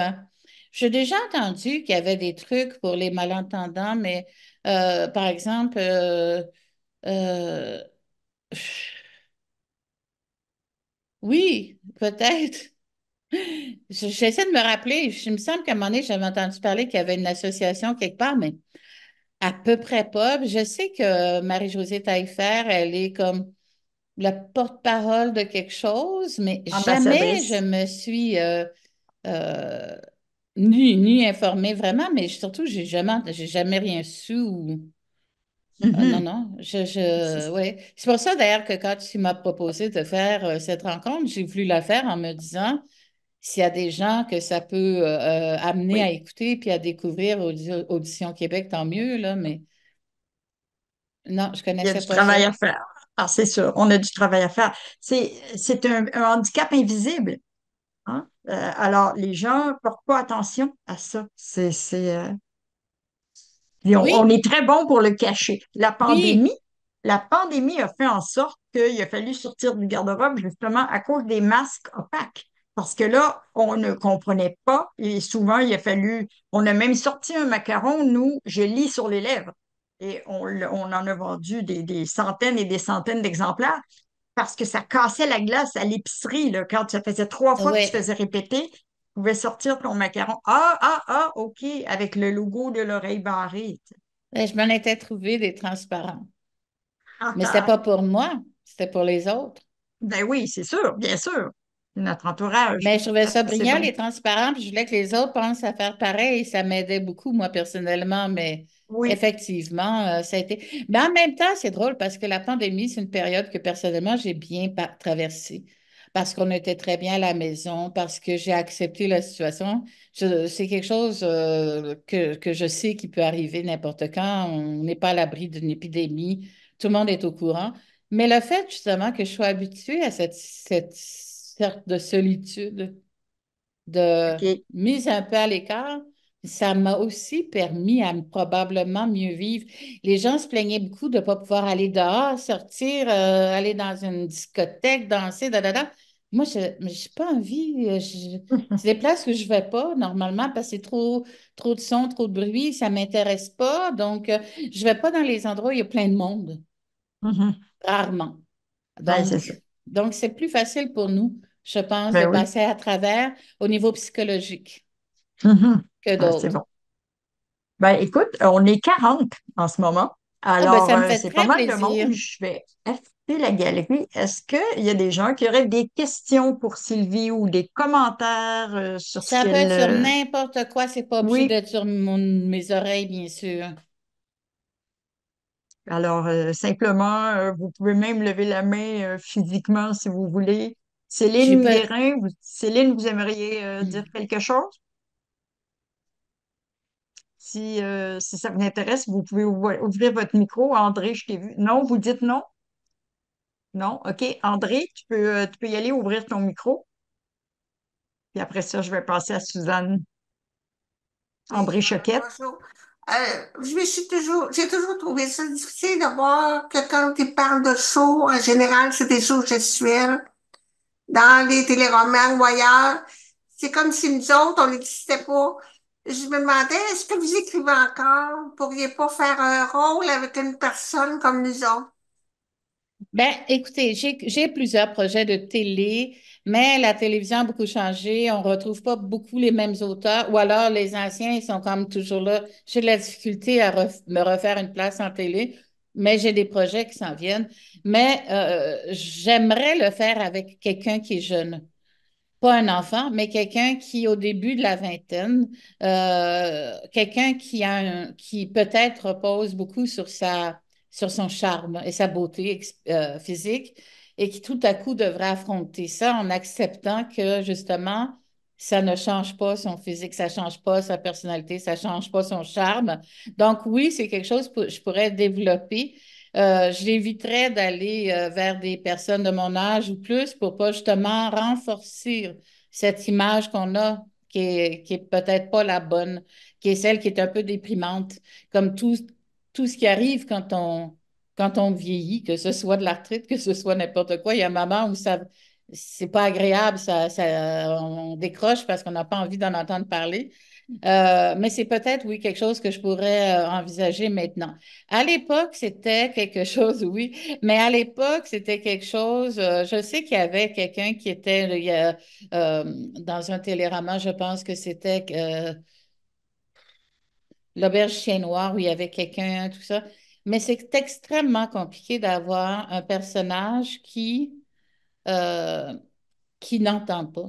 J'ai déjà entendu qu'il y avait des trucs pour les malentendants, mais euh, par exemple, euh, euh, oui, peut-être. J'essaie de me rappeler. Il me semble qu'à un moment donné, j'avais entendu parler qu'il y avait une association quelque part, mais à peu près pas. Je sais que Marie-Josée Taillefer, elle est comme la porte-parole de quelque chose, mais jamais je me suis euh, euh, ni, informée vraiment, mais surtout, j'ai jamais, jamais rien su euh, mm-hmm. non, non, je, C'est pour ça d'ailleurs que quand tu m'as proposé de faire cette rencontre, j'ai voulu la faire en me disant s'il y a des gens que ça peut amener à écouter puis à découvrir Audition Québec, tant mieux, là, mais non, je connaissais pas. Il travail à faire. Ah, c'est sûr, on a du travail à faire. C'est un, un, handicap invisible. Hein. Euh, alors, les gens ne portent pas attention à ça. C'est. Euh, on, est très bon pour le cacher. La pandémie, la pandémie a fait en sorte qu'il a fallu sortir du garde-robe justement à cause des masques opaques. Parce que là, on ne comprenait pas et souvent, il a fallu. On a même sorti un macaron, nous, je lis sur les lèvres. Et on, en a vendu des, centaines et des centaines d'exemplaires parce que ça cassait la glace à l'épicerie. Quand ça faisait trois fois que tu faisais répéter, tu pouvais sortir ton macaron. Ah, ah, ah, OK, avec le logo de l'oreille barrée. Ben, je m'en étais trouvé des transparents. Ah, Mais ce n'était ah. pas pour moi, c'était pour les autres. Ben oui, c'est sûr, bien sûr notre entourage. Mais je trouvais ça brillant, les transparents, puis je voulais que les autres pensent à faire pareil. Ça m'aidait beaucoup, moi, personnellement, mais effectivement, euh, ça a été. Mais en même temps, c'est drôle parce que la pandémie, c'est une période que personnellement, j'ai bien traversée. Parce qu'on était très bien à la maison, parce que j'ai accepté la situation. C'est quelque chose euh, que, je sais qui peut arriver n'importe quand. On n'est pas à l'abri d'une épidémie. Tout le monde est au courant. Mais le fait, justement, que je sois habituée à cette, cette de solitude, de mise un peu à l'écart. Ça m'a aussi permis à probablement mieux vivre. Les gens se plaignaient beaucoup de ne pas pouvoir aller dehors, sortir, euh, aller dans une discothèque, danser, da, da, Moi, je n'ai pas envie. c'est euh, des places où je ne vais pas normalement parce que c'est trop, trop de son, trop de bruit, ça ne m'intéresse pas. Donc, euh, je ne vais pas dans les endroits où il y a plein de monde. Mm-hmm. Rarement. Ben, donc, c'est plus facile pour nous je pense, ben de passer à travers au niveau psychologique mm-hmm. que ah, d'autres. bon. Ben, écoute, on est 40 en ce moment. Ah, ben, Alors, euh, c'est pas mal de monde. Je vais la galerie. Est-ce qu'il y a des gens qui auraient des questions pour Sylvie ou des commentaires euh, sur ça? Ça peut être sur euh, n'importe quoi. C'est pas obligé d'être sur mes oreilles, bien sûr. Alors, simplement, vous pouvez même lever la main physiquement si vous voulez. Céline vous, Céline, vous aimeriez euh, dire quelque chose? Euh, si, ça vous intéresse, vous pouvez ouvrir votre micro. André, je t'ai vu. Non, vous dites non? Non? OK. André, tu peux, euh, tu peux y aller ouvrir ton micro. Puis après ça, je vais passer à Suzanne. André Choquette. Bonjour. je toujours, j'ai toujours trouvé ça difficile de voir que quand ils parlent de show, en général, c'est des choses gestuels dans les téléromans ou ailleurs. C'est comme si nous autres, on n'existait pas. Je me demandais, est-ce que vous écrivez encore? Vous pourriez pas faire un rôle avec une personne comme nous autres? Ben, écoutez, j'ai plusieurs projets de télé, mais la télévision a beaucoup changé. On ne retrouve pas beaucoup les mêmes auteurs, ou alors les anciens, ils sont comme toujours là. J'ai de la difficulté à me refaire une place en télé mais j'ai des projets qui s'en viennent. Mais euh, j'aimerais le faire avec quelqu'un qui est jeune. Pas un enfant, mais quelqu'un qui, au début de la vingtaine, euh, quelqu'un qui, qui peut-être repose beaucoup sur, sa, sur son charme et sa beauté euh, physique et qui tout à coup devrait affronter ça en acceptant que, justement, ça ne change pas son physique, ça ne change pas sa personnalité, ça ne change pas son charme. Donc oui, c'est quelque chose que je pourrais développer. Euh, je d'aller euh, vers des personnes de mon âge ou plus pour pas justement renforcer cette image qu'on a qui est, peut-être pas la bonne, qui est celle qui est un peu déprimante, comme tout, ce qui arrive quand on, quand on vieillit, que ce soit de l'arthrite, que ce soit n'importe quoi. Il y a un moment où ça, c'est pas agréable, ça, on décroche parce qu'on n'a pas envie d'en entendre parler. Euh, mais c'est peut-être, oui, quelque chose que je pourrais euh, envisager maintenant. À l'époque, c'était quelque *laughs* chose, oui, mais à l'époque, c'était quelque chose, euh, je sais qu'il y avait quelqu'un qui était dans un télérama, je pense que c'était l'auberge chien noir où il y avait quelqu'un, tout ça. Mais c'est extrêmement compliqué d'avoir un personnage qui euh, qui n'entend pas.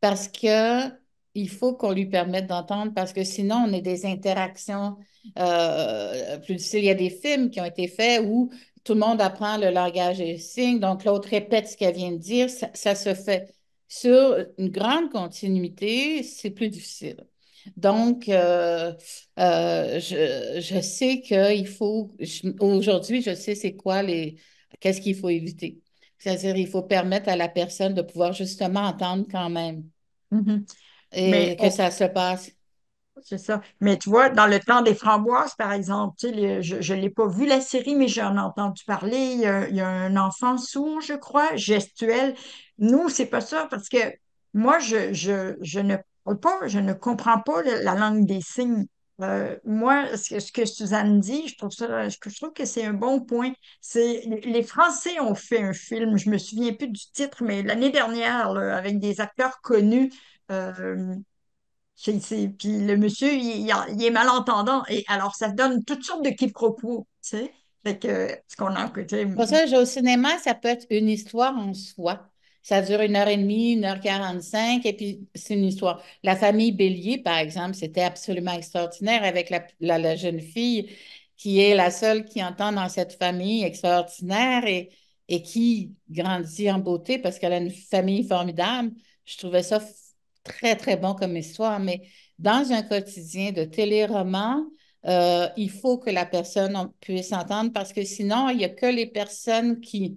Parce que il faut qu'on lui permette d'entendre parce que sinon, on a des interactions euh, plus difficiles. Il y a des films qui ont été faits où tout le monde apprend le langage des signes, donc l'autre répète ce qu'elle vient de dire, ça, se fait. Sur une grande continuité, c'est plus difficile. Donc, euh, je, je, sais qu'il faut, aujourd'hui, je sais c'est quoi les, Qu'est-ce qu'il faut éviter? C'est-à-dire, il faut permettre à la personne de pouvoir justement entendre quand même mm-hmm. et que ça se passe. C'est ça. Mais tu vois, dans le temps des framboises, par exemple, je ne l'ai pas vu la série, mais j'en ai entendu parler. Il y, a, un enfant sourd, je crois, gestuel. Nous, c'est pas ça, parce que moi, je, je, je ne pas, je ne comprends pas la langue des signes. Euh, moi, ce que, Suzanne dit, je trouve, ça, je, trouve que c'est un bon point. Les Français ont fait un film, je ne me souviens plus du titre, mais l'année dernière, avec des acteurs connus. Euh, puis le monsieur, il, est malentendant. Et alors, ça donne toutes sortes de quiproquos, tu sais. ce qu'on a ça, au cinéma, ça peut être une histoire en soi ça dure une heure et demie, une heure quarante-cinq, et puis c'est une histoire. La famille Bélier, par exemple, c'était absolument extraordinaire avec la, jeune fille qui est la seule qui entend dans cette famille extraordinaire et, et qui grandit en beauté parce qu'elle a une famille formidable. Je trouvais ça très, très bon comme histoire, mais dans un quotidien de téléroman, euh, il faut que la personne puisse entendre parce que sinon, il n'y a que les personnes qui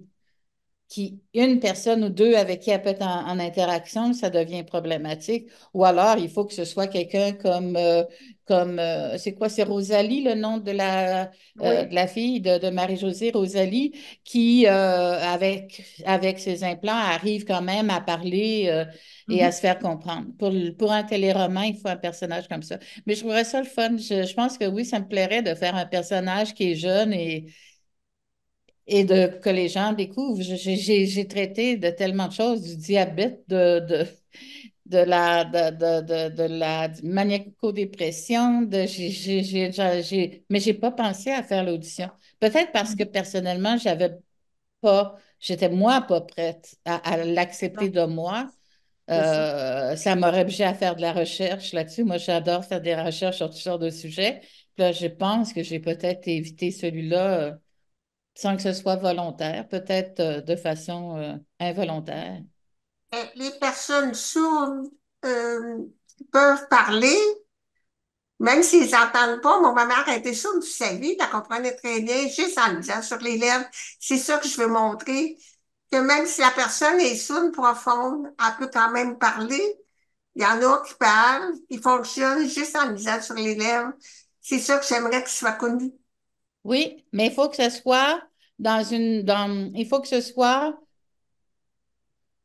qui, une personne ou deux avec qui elle peut être en, interaction, ça devient problématique. Ou alors, il faut que ce soit quelqu'un comme, euh, comme euh, c'est quoi, c'est Rosalie, le nom de la, euh, la fille de, Marie-Josée Rosalie, qui, avec, avec ses implants, arrive quand même à parler et à mm-hmm. se faire comprendre. Pour, pour un téléroman, il faut un personnage comme ça. Mais je trouverais ça le fun. je pense que oui, ça me plairait de faire un personnage qui est jeune et et de, que les gens découvrent. J'ai traité de tellement de choses, du diabète, de, de, la, de, de, de maniaco-dépression, mais j'ai pas pensé à faire l'audition. Peut-être parce que personnellement, j'avais pas, j'étais moi pas prête à, l'accepter de moi. Euh, ça m'aurait obligé à faire de la recherche là-dessus. Moi, j'adore faire des recherches sur toutes sortes de sujets. Là, je pense que j'ai peut-être évité celui-là euh, sans que ce soit volontaire, peut-être euh, de façon euh, involontaire. Les personnes sourdes euh, peuvent parler, même s'ils n'entendent pas. Mon maman a été sourde toute sa vie, elle comprenait très bien, juste en lisant sur les lèvres. C'est ça que je veux montrer, que même si la personne est sourde profonde, elle peut quand même parler. Il y en a qui parlent, ils fonctionnent juste en lisant sur les lèvres. C'est ça que j'aimerais que ce soit connu. Oui, mais il faut que ce soit dans une. Dans, il faut que ce soit.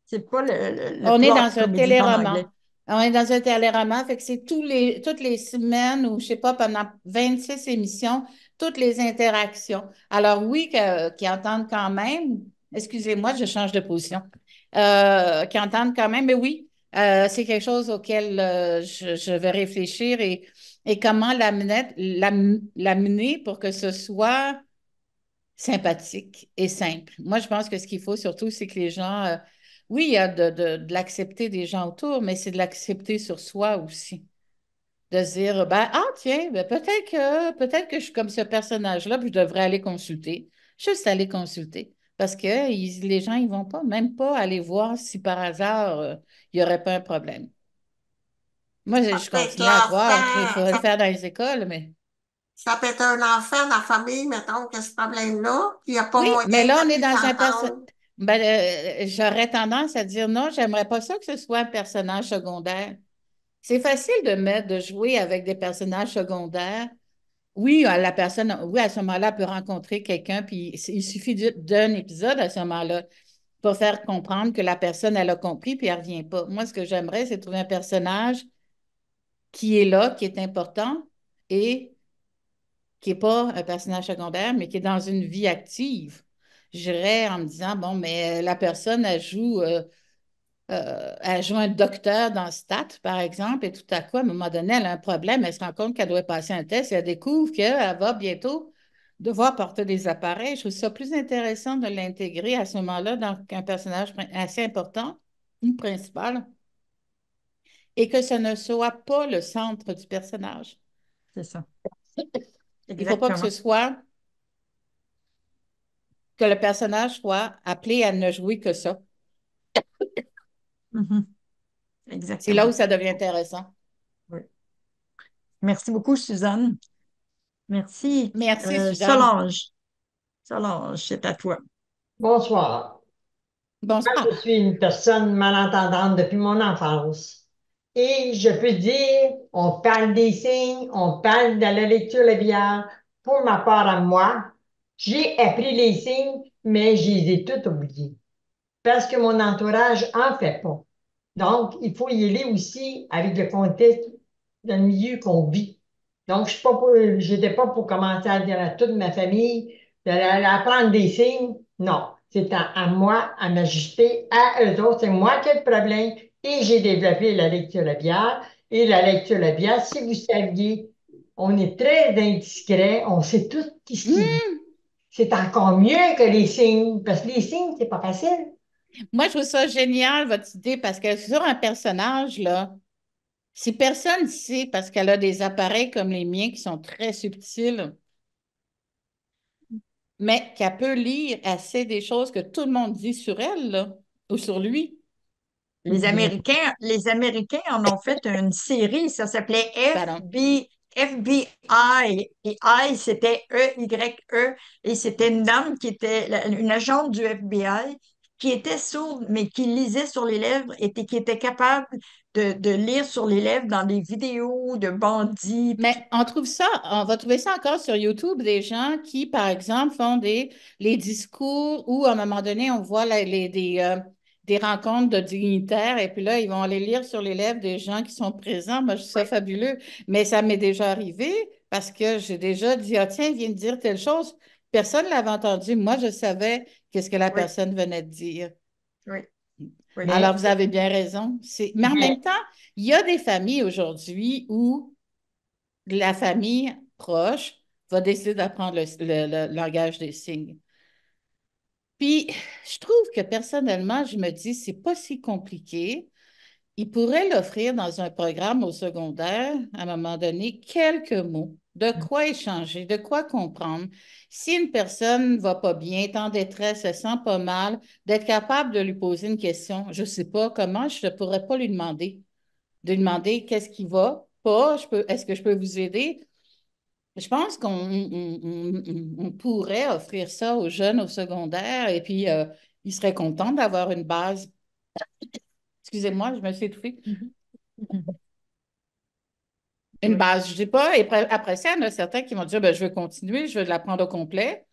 C'est quoi le. on est dans un téléroman. On est dans un téléroman, fait que c'est tous les, toutes les semaines ou je sais pas, pendant 26 émissions, toutes les interactions. Alors oui, qu'ils entendent quand même, excusez-moi, je change de position, euh, qu'ils entendent quand même, mais oui, euh, c'est quelque chose auquel euh, je, vais réfléchir et et comment l'amener pour que ce soit sympathique et simple. Moi, je pense que ce qu'il faut surtout, c'est que les gens, euh, oui, il y a de, l'accepter des gens autour, mais c'est de l'accepter sur soi aussi. De se dire, ben, ah tiens, ben, peut-être que, peut-être que je suis comme ce personnage-là, je devrais aller consulter. Juste aller consulter. Parce que les gens, ils vont pas, même pas aller voir si par hasard, euh, il y n'y aurait pas un problème. Moi, je, continue à voir qu'il faudrait le faire dans les écoles, mais. Ça peut être un enfant dans la famille, mettons, qui a ce problème-là, puis il n'y a pas Mais là, on est dans un personnage. Ben, euh, j'aurais tendance à dire non, j'aimerais pas ça que ce soit un personnage secondaire. C'est facile de mettre, de jouer avec des personnages secondaires. Oui, la personne, oui, à ce moment-là, peut rencontrer quelqu'un, puis il suffit d'un épisode à ce moment-là pour faire comprendre que la personne, elle a compris, puis elle revient pas. Moi, ce que j'aimerais, c'est trouver un personnage qui est là, qui est important et qui n'est pas un personnage secondaire, mais qui est dans une vie active. J'irais en me disant, bon, mais la personne, elle joue, euh, euh, un docteur dans Stat, par exemple, et tout à coup, à un moment donné, elle a un problème, elle se rend compte qu'elle doit passer un test et elle découvre qu'elle va bientôt devoir porter des appareils. Je trouve ça plus intéressant de l'intégrer à ce moment-là dans un personnage assez important ou principal et que ce ne soit pas le centre du personnage. C'est ça. Il ne faut pas que ce soit que le personnage soit appelé à ne jouer que ça. Mm-hmm. C'est là où ça devient intéressant. Oui. Merci beaucoup, Suzanne. Merci. Merci, euh, Solange. Solange, c'est à toi. Bonsoir. Bonsoir. je suis une personne malentendante depuis mon enfance. Et je peux dire, on parle des signes, on parle de la lecture bière Pour ma part à moi, j'ai appris les signes, mais je les ai tous oubliés parce que mon entourage en fait pas. Donc, il faut y aller aussi avec le contexte dans le milieu qu'on vit. Donc, je n'étais pas, pas, pour commencer à dire à toute ma famille d'apprendre des signes. Non, c'est à, moi, à m'ajuster à eux autres. C'est moi qui ai le problème. Et j'ai développé la lecture labiale. Et la lecture labiale, si vous saviez, on est très indiscret, on sait tout qui se hmm. C'est encore mieux que les signes, parce que les signes, c'est pas facile. Moi, je trouve ça génial, votre idée, parce que sur un personnage, là, si personne ne sait, parce qu'elle a des appareils comme les miens qui sont très subtils, mais qu'elle peut lire, assez des choses que tout le monde dit sur elle ou sur lui. Les mhm. Américains, les Américains en ont fait une série, ça s'appelait FBI, Et I, c'était E-Y-E. E. Et c'était une dame qui était une agente du FBI qui était sourde, mais qui lisait sur les lèvres et qui était capable de, lire sur les lèvres dans des vidéos de bandits. Mais on trouve ça, on va trouver ça encore sur YouTube, des gens qui, par exemple, font des les discours où, à un moment donné, on voit les, des, euh, des rencontres de dignitaires et puis là, ils vont aller lire sur les lèvres des gens qui sont présents. Moi, je trouve ça fabuleux. Mais ça m'est déjà arrivé parce que j'ai déjà dit, ah tiens, viens de dire telle chose. Personne ne l'avait entendu. Moi, je savais qu'est-ce que la personne venait de dire. Oui. Hmm. Alors, vous avez bien raison. Mais en même temps, il y a des familles aujourd'hui où la famille proche va décider d'apprendre le, langage des signes. Puis, je trouve que personnellement, je me dis, c'est pas si compliqué. Il pourrait l'offrir dans un programme au secondaire, à un moment donné, quelques mots. De mmh. quoi échanger, de quoi comprendre. Si une personne ne va pas bien, est en détresse, se sent pas mal, d'être capable de lui poser une question. Je ne sais pas comment, je ne pourrais pas lui demander. De lui demander qu'est-ce qui va pas, je peux, est-ce que je peux vous aider? Je pense qu'on pourrait offrir ça aux jeunes au secondaire et puis euh, ils seraient contents d'avoir une base. Excusez-moi, je me suis étouffée. *laughs* Une base, je ne sais pas. Et après ça, il y en a certains qui vont dire ben, Je veux continuer, je veux l'apprendre au complet.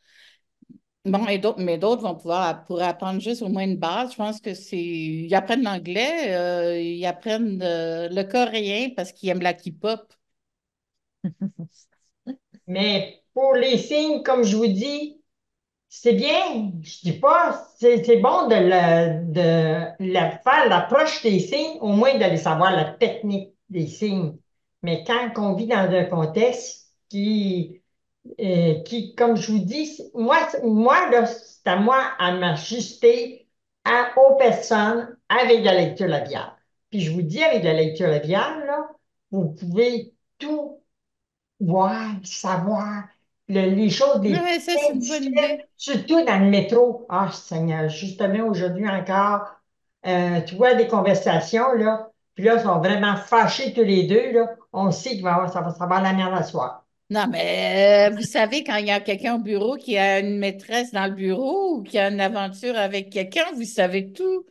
Bon, et mais d'autres vont pouvoir apprendre juste au moins une base. Je pense que c'est. Ils apprennent l'anglais, euh, ils apprennent euh, le coréen parce qu'ils aiment la K-pop. *laughs* Mais pour les signes, comme je vous dis, c'est bien. Je dis pas, c'est bon de, faire l'approche des signes, au moins d'aller savoir la technique des signes. Mais quand on vit dans un contexte qui, euh, qui comme je vous dis, moi, moi c'est à moi à m'ajuster aux personnes avec la lecture labiale. Puis je vous dis, avec de la lecture labiale, vous pouvez tout voir, savoir, les choses, les mais ça, une bonne idée. surtout dans le métro. Ah, Seigneur, justement, aujourd'hui encore, euh, tu vois, des conversations, là, puis là, ils sont vraiment fâchés tous les deux, là. On sait que ça, ça va, ça va la merde à soi. Non, mais euh, vous savez, quand il y a quelqu'un au bureau qui a une maîtresse dans le bureau ou qui a une aventure avec quelqu'un, vous savez tout.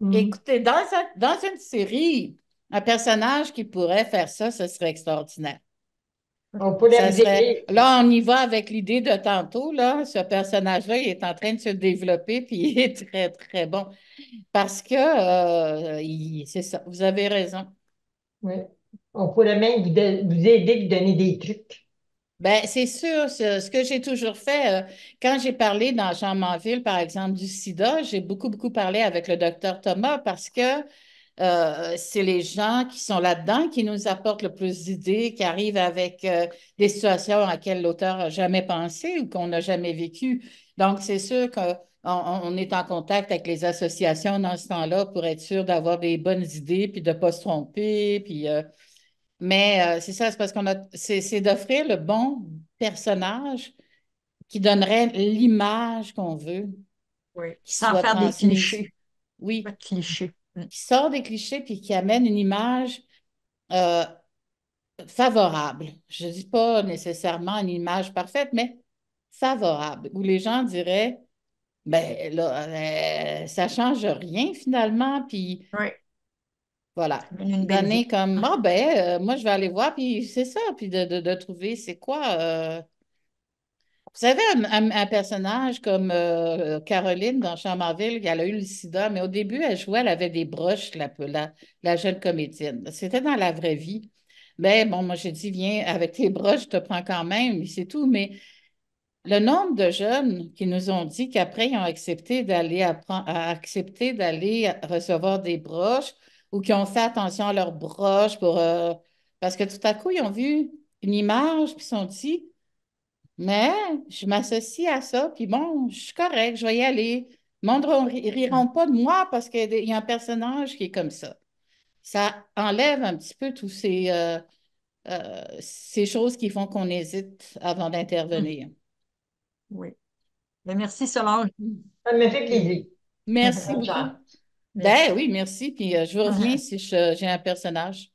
Mm. Écoutez, dans, dans une série, un personnage qui pourrait faire ça, ce serait extraordinaire. On peut Là, on y va avec l'idée de tantôt. Là, ce personnage-là, il est en train de se développer, puis *laughs* il est très, très bon. Parce que, euh, c'est ça, vous avez raison. Oui. On pourrait même vous, aider, vous donner des trucs. Ben, c'est sûr, ce que j'ai toujours fait, euh, quand j'ai parlé dans Jean Manville, par exemple, du sida, j'ai beaucoup, beaucoup parlé avec le docteur Thomas parce que euh, c'est les gens qui sont là-dedans qui nous apportent le plus d'idées, qui arrivent avec euh, des situations à laquelle l'auteur n'a jamais pensé ou qu'on n'a jamais vécu. Donc, c'est sûr qu'on on est en contact avec les associations dans ce temps-là pour être sûr d'avoir des bonnes idées, puis de ne pas se tromper. Puis, euh, mais c'est ça, c'est parce qu'on a, c'est d'offrir le bon personnage qui donnerait l'image qu'on veut. Oui, sans faire des clichés. Oui. Pas de clichés. Mm. qui sort des clichés puis qui amène une image euh, favorable. Je ne dis pas nécessairement une image parfaite, mais favorable, où les gens diraient ben là, euh, ça ne change rien finalement, puis. Voilà. Une donnée comme, ah, ah ben, euh, moi, je vais aller voir, puis c'est ça, puis de trouver c'est quoi vous savez, un, personnage comme euh, Caroline dans Chamarville, elle a eu le sida, mais au début, elle jouait, elle avait des broches, la, la, jeune comédienne. C'était dans la vraie vie. Mais ben, bon, moi, j'ai dit, viens, avec tes broches, je te prends quand même, c'est tout. Mais le nombre de jeunes qui nous ont dit qu'après, ils ont accepté d'aller accepter d'aller recevoir des broches ou qui ont fait attention à leurs broches pour. Euh, parce que tout à coup, ils ont vu une image, puis ils sont dit, mais je m'associe à ça, puis bon, je suis correcte, je vais y aller. ne riront pas de moi parce qu'il y a un personnage qui est comme ça. Ça enlève un petit peu toutes ces, euh, euh, ces choses qui font qu'on hésite avant d'intervenir. Hum. Oui. Ben, merci Solange. Ça me fait Merci. *laughs* Beaucoup. Ben oui, merci. Puis euh, je vous reviens si j'ai un personnage.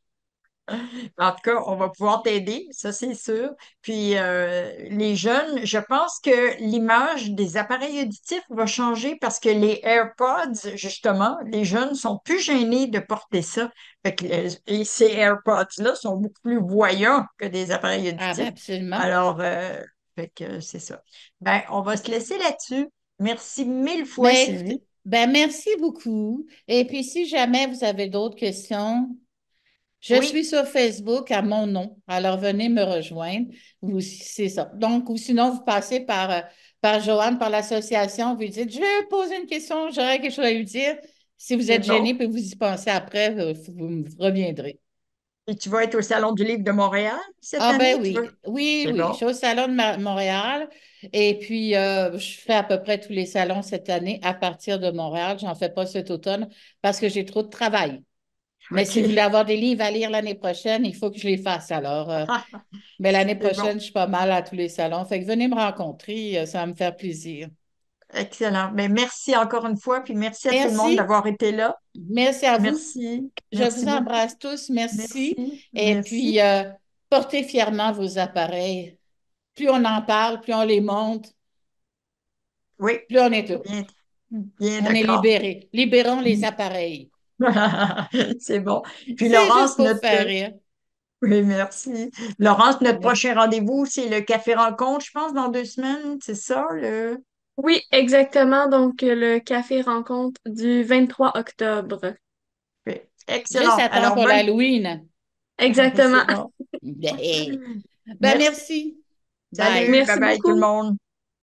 En tout cas, on va pouvoir t'aider, ça c'est sûr. Puis euh, les jeunes, je pense que l'image des appareils auditifs va changer parce que les AirPods, justement, les jeunes sont plus gênés de porter ça. Euh, et ces AirPods-là sont beaucoup plus voyants que des appareils ah, auditifs. absolument. Alors, euh, c'est ça. Ben, on va se laisser là-dessus. Merci mille fois, ben, Sylvie. Ben, merci beaucoup. Et puis, si jamais vous avez d'autres questions, je suis sur Facebook à mon nom. Alors, venez me rejoindre. C'est ça. Donc, ou sinon, vous passez par, euh, par Joanne, par l'association, vous dites Je vais poser une question, j'aurais quelque chose à lui dire. Si vous êtes gêné puis vous y pensez après, vous, me reviendrez. Et tu vas être au Salon du Livre de Montréal cette année? Ah, ben oui. Oui, oui. Je suis au Salon de Montréal. Et puis, euh, je fais à peu près tous les salons cette année à partir de Montréal. J'en fais pas cet automne parce que j'ai trop de travail. Mais si vous voulez avoir des livres à lire l'année prochaine, il faut que je les fasse alors. Euh. *laughs* mais l'année prochaine, je suis pas mal à tous les salons. Fait que venez me rencontrer, euh, ça va me faire plaisir. Excellent. Mais merci encore une fois, puis merci à tout le monde d'avoir été là. Merci à vous. Merci. Je vous embrasse tous. Merci. Et puis, euh, portez fièrement vos appareils. Plus on en parle, plus on les monte, oui. plus on est heureux. Bien, on est libéré. Libérons les mm. appareils. *laughs* c'est bon. Puis Laurence, notre. Oui, merci. Laurence, notre prochain rendez-vous, c'est le café rencontre, je pense, dans deux semaines, c'est ça? Le... Oui, exactement. Donc, le café rencontre du 23 octobre. Excellent. Alors, pour Exactement. *laughs* *laughs* ben, merci. merci. Salut, bye, tout le monde.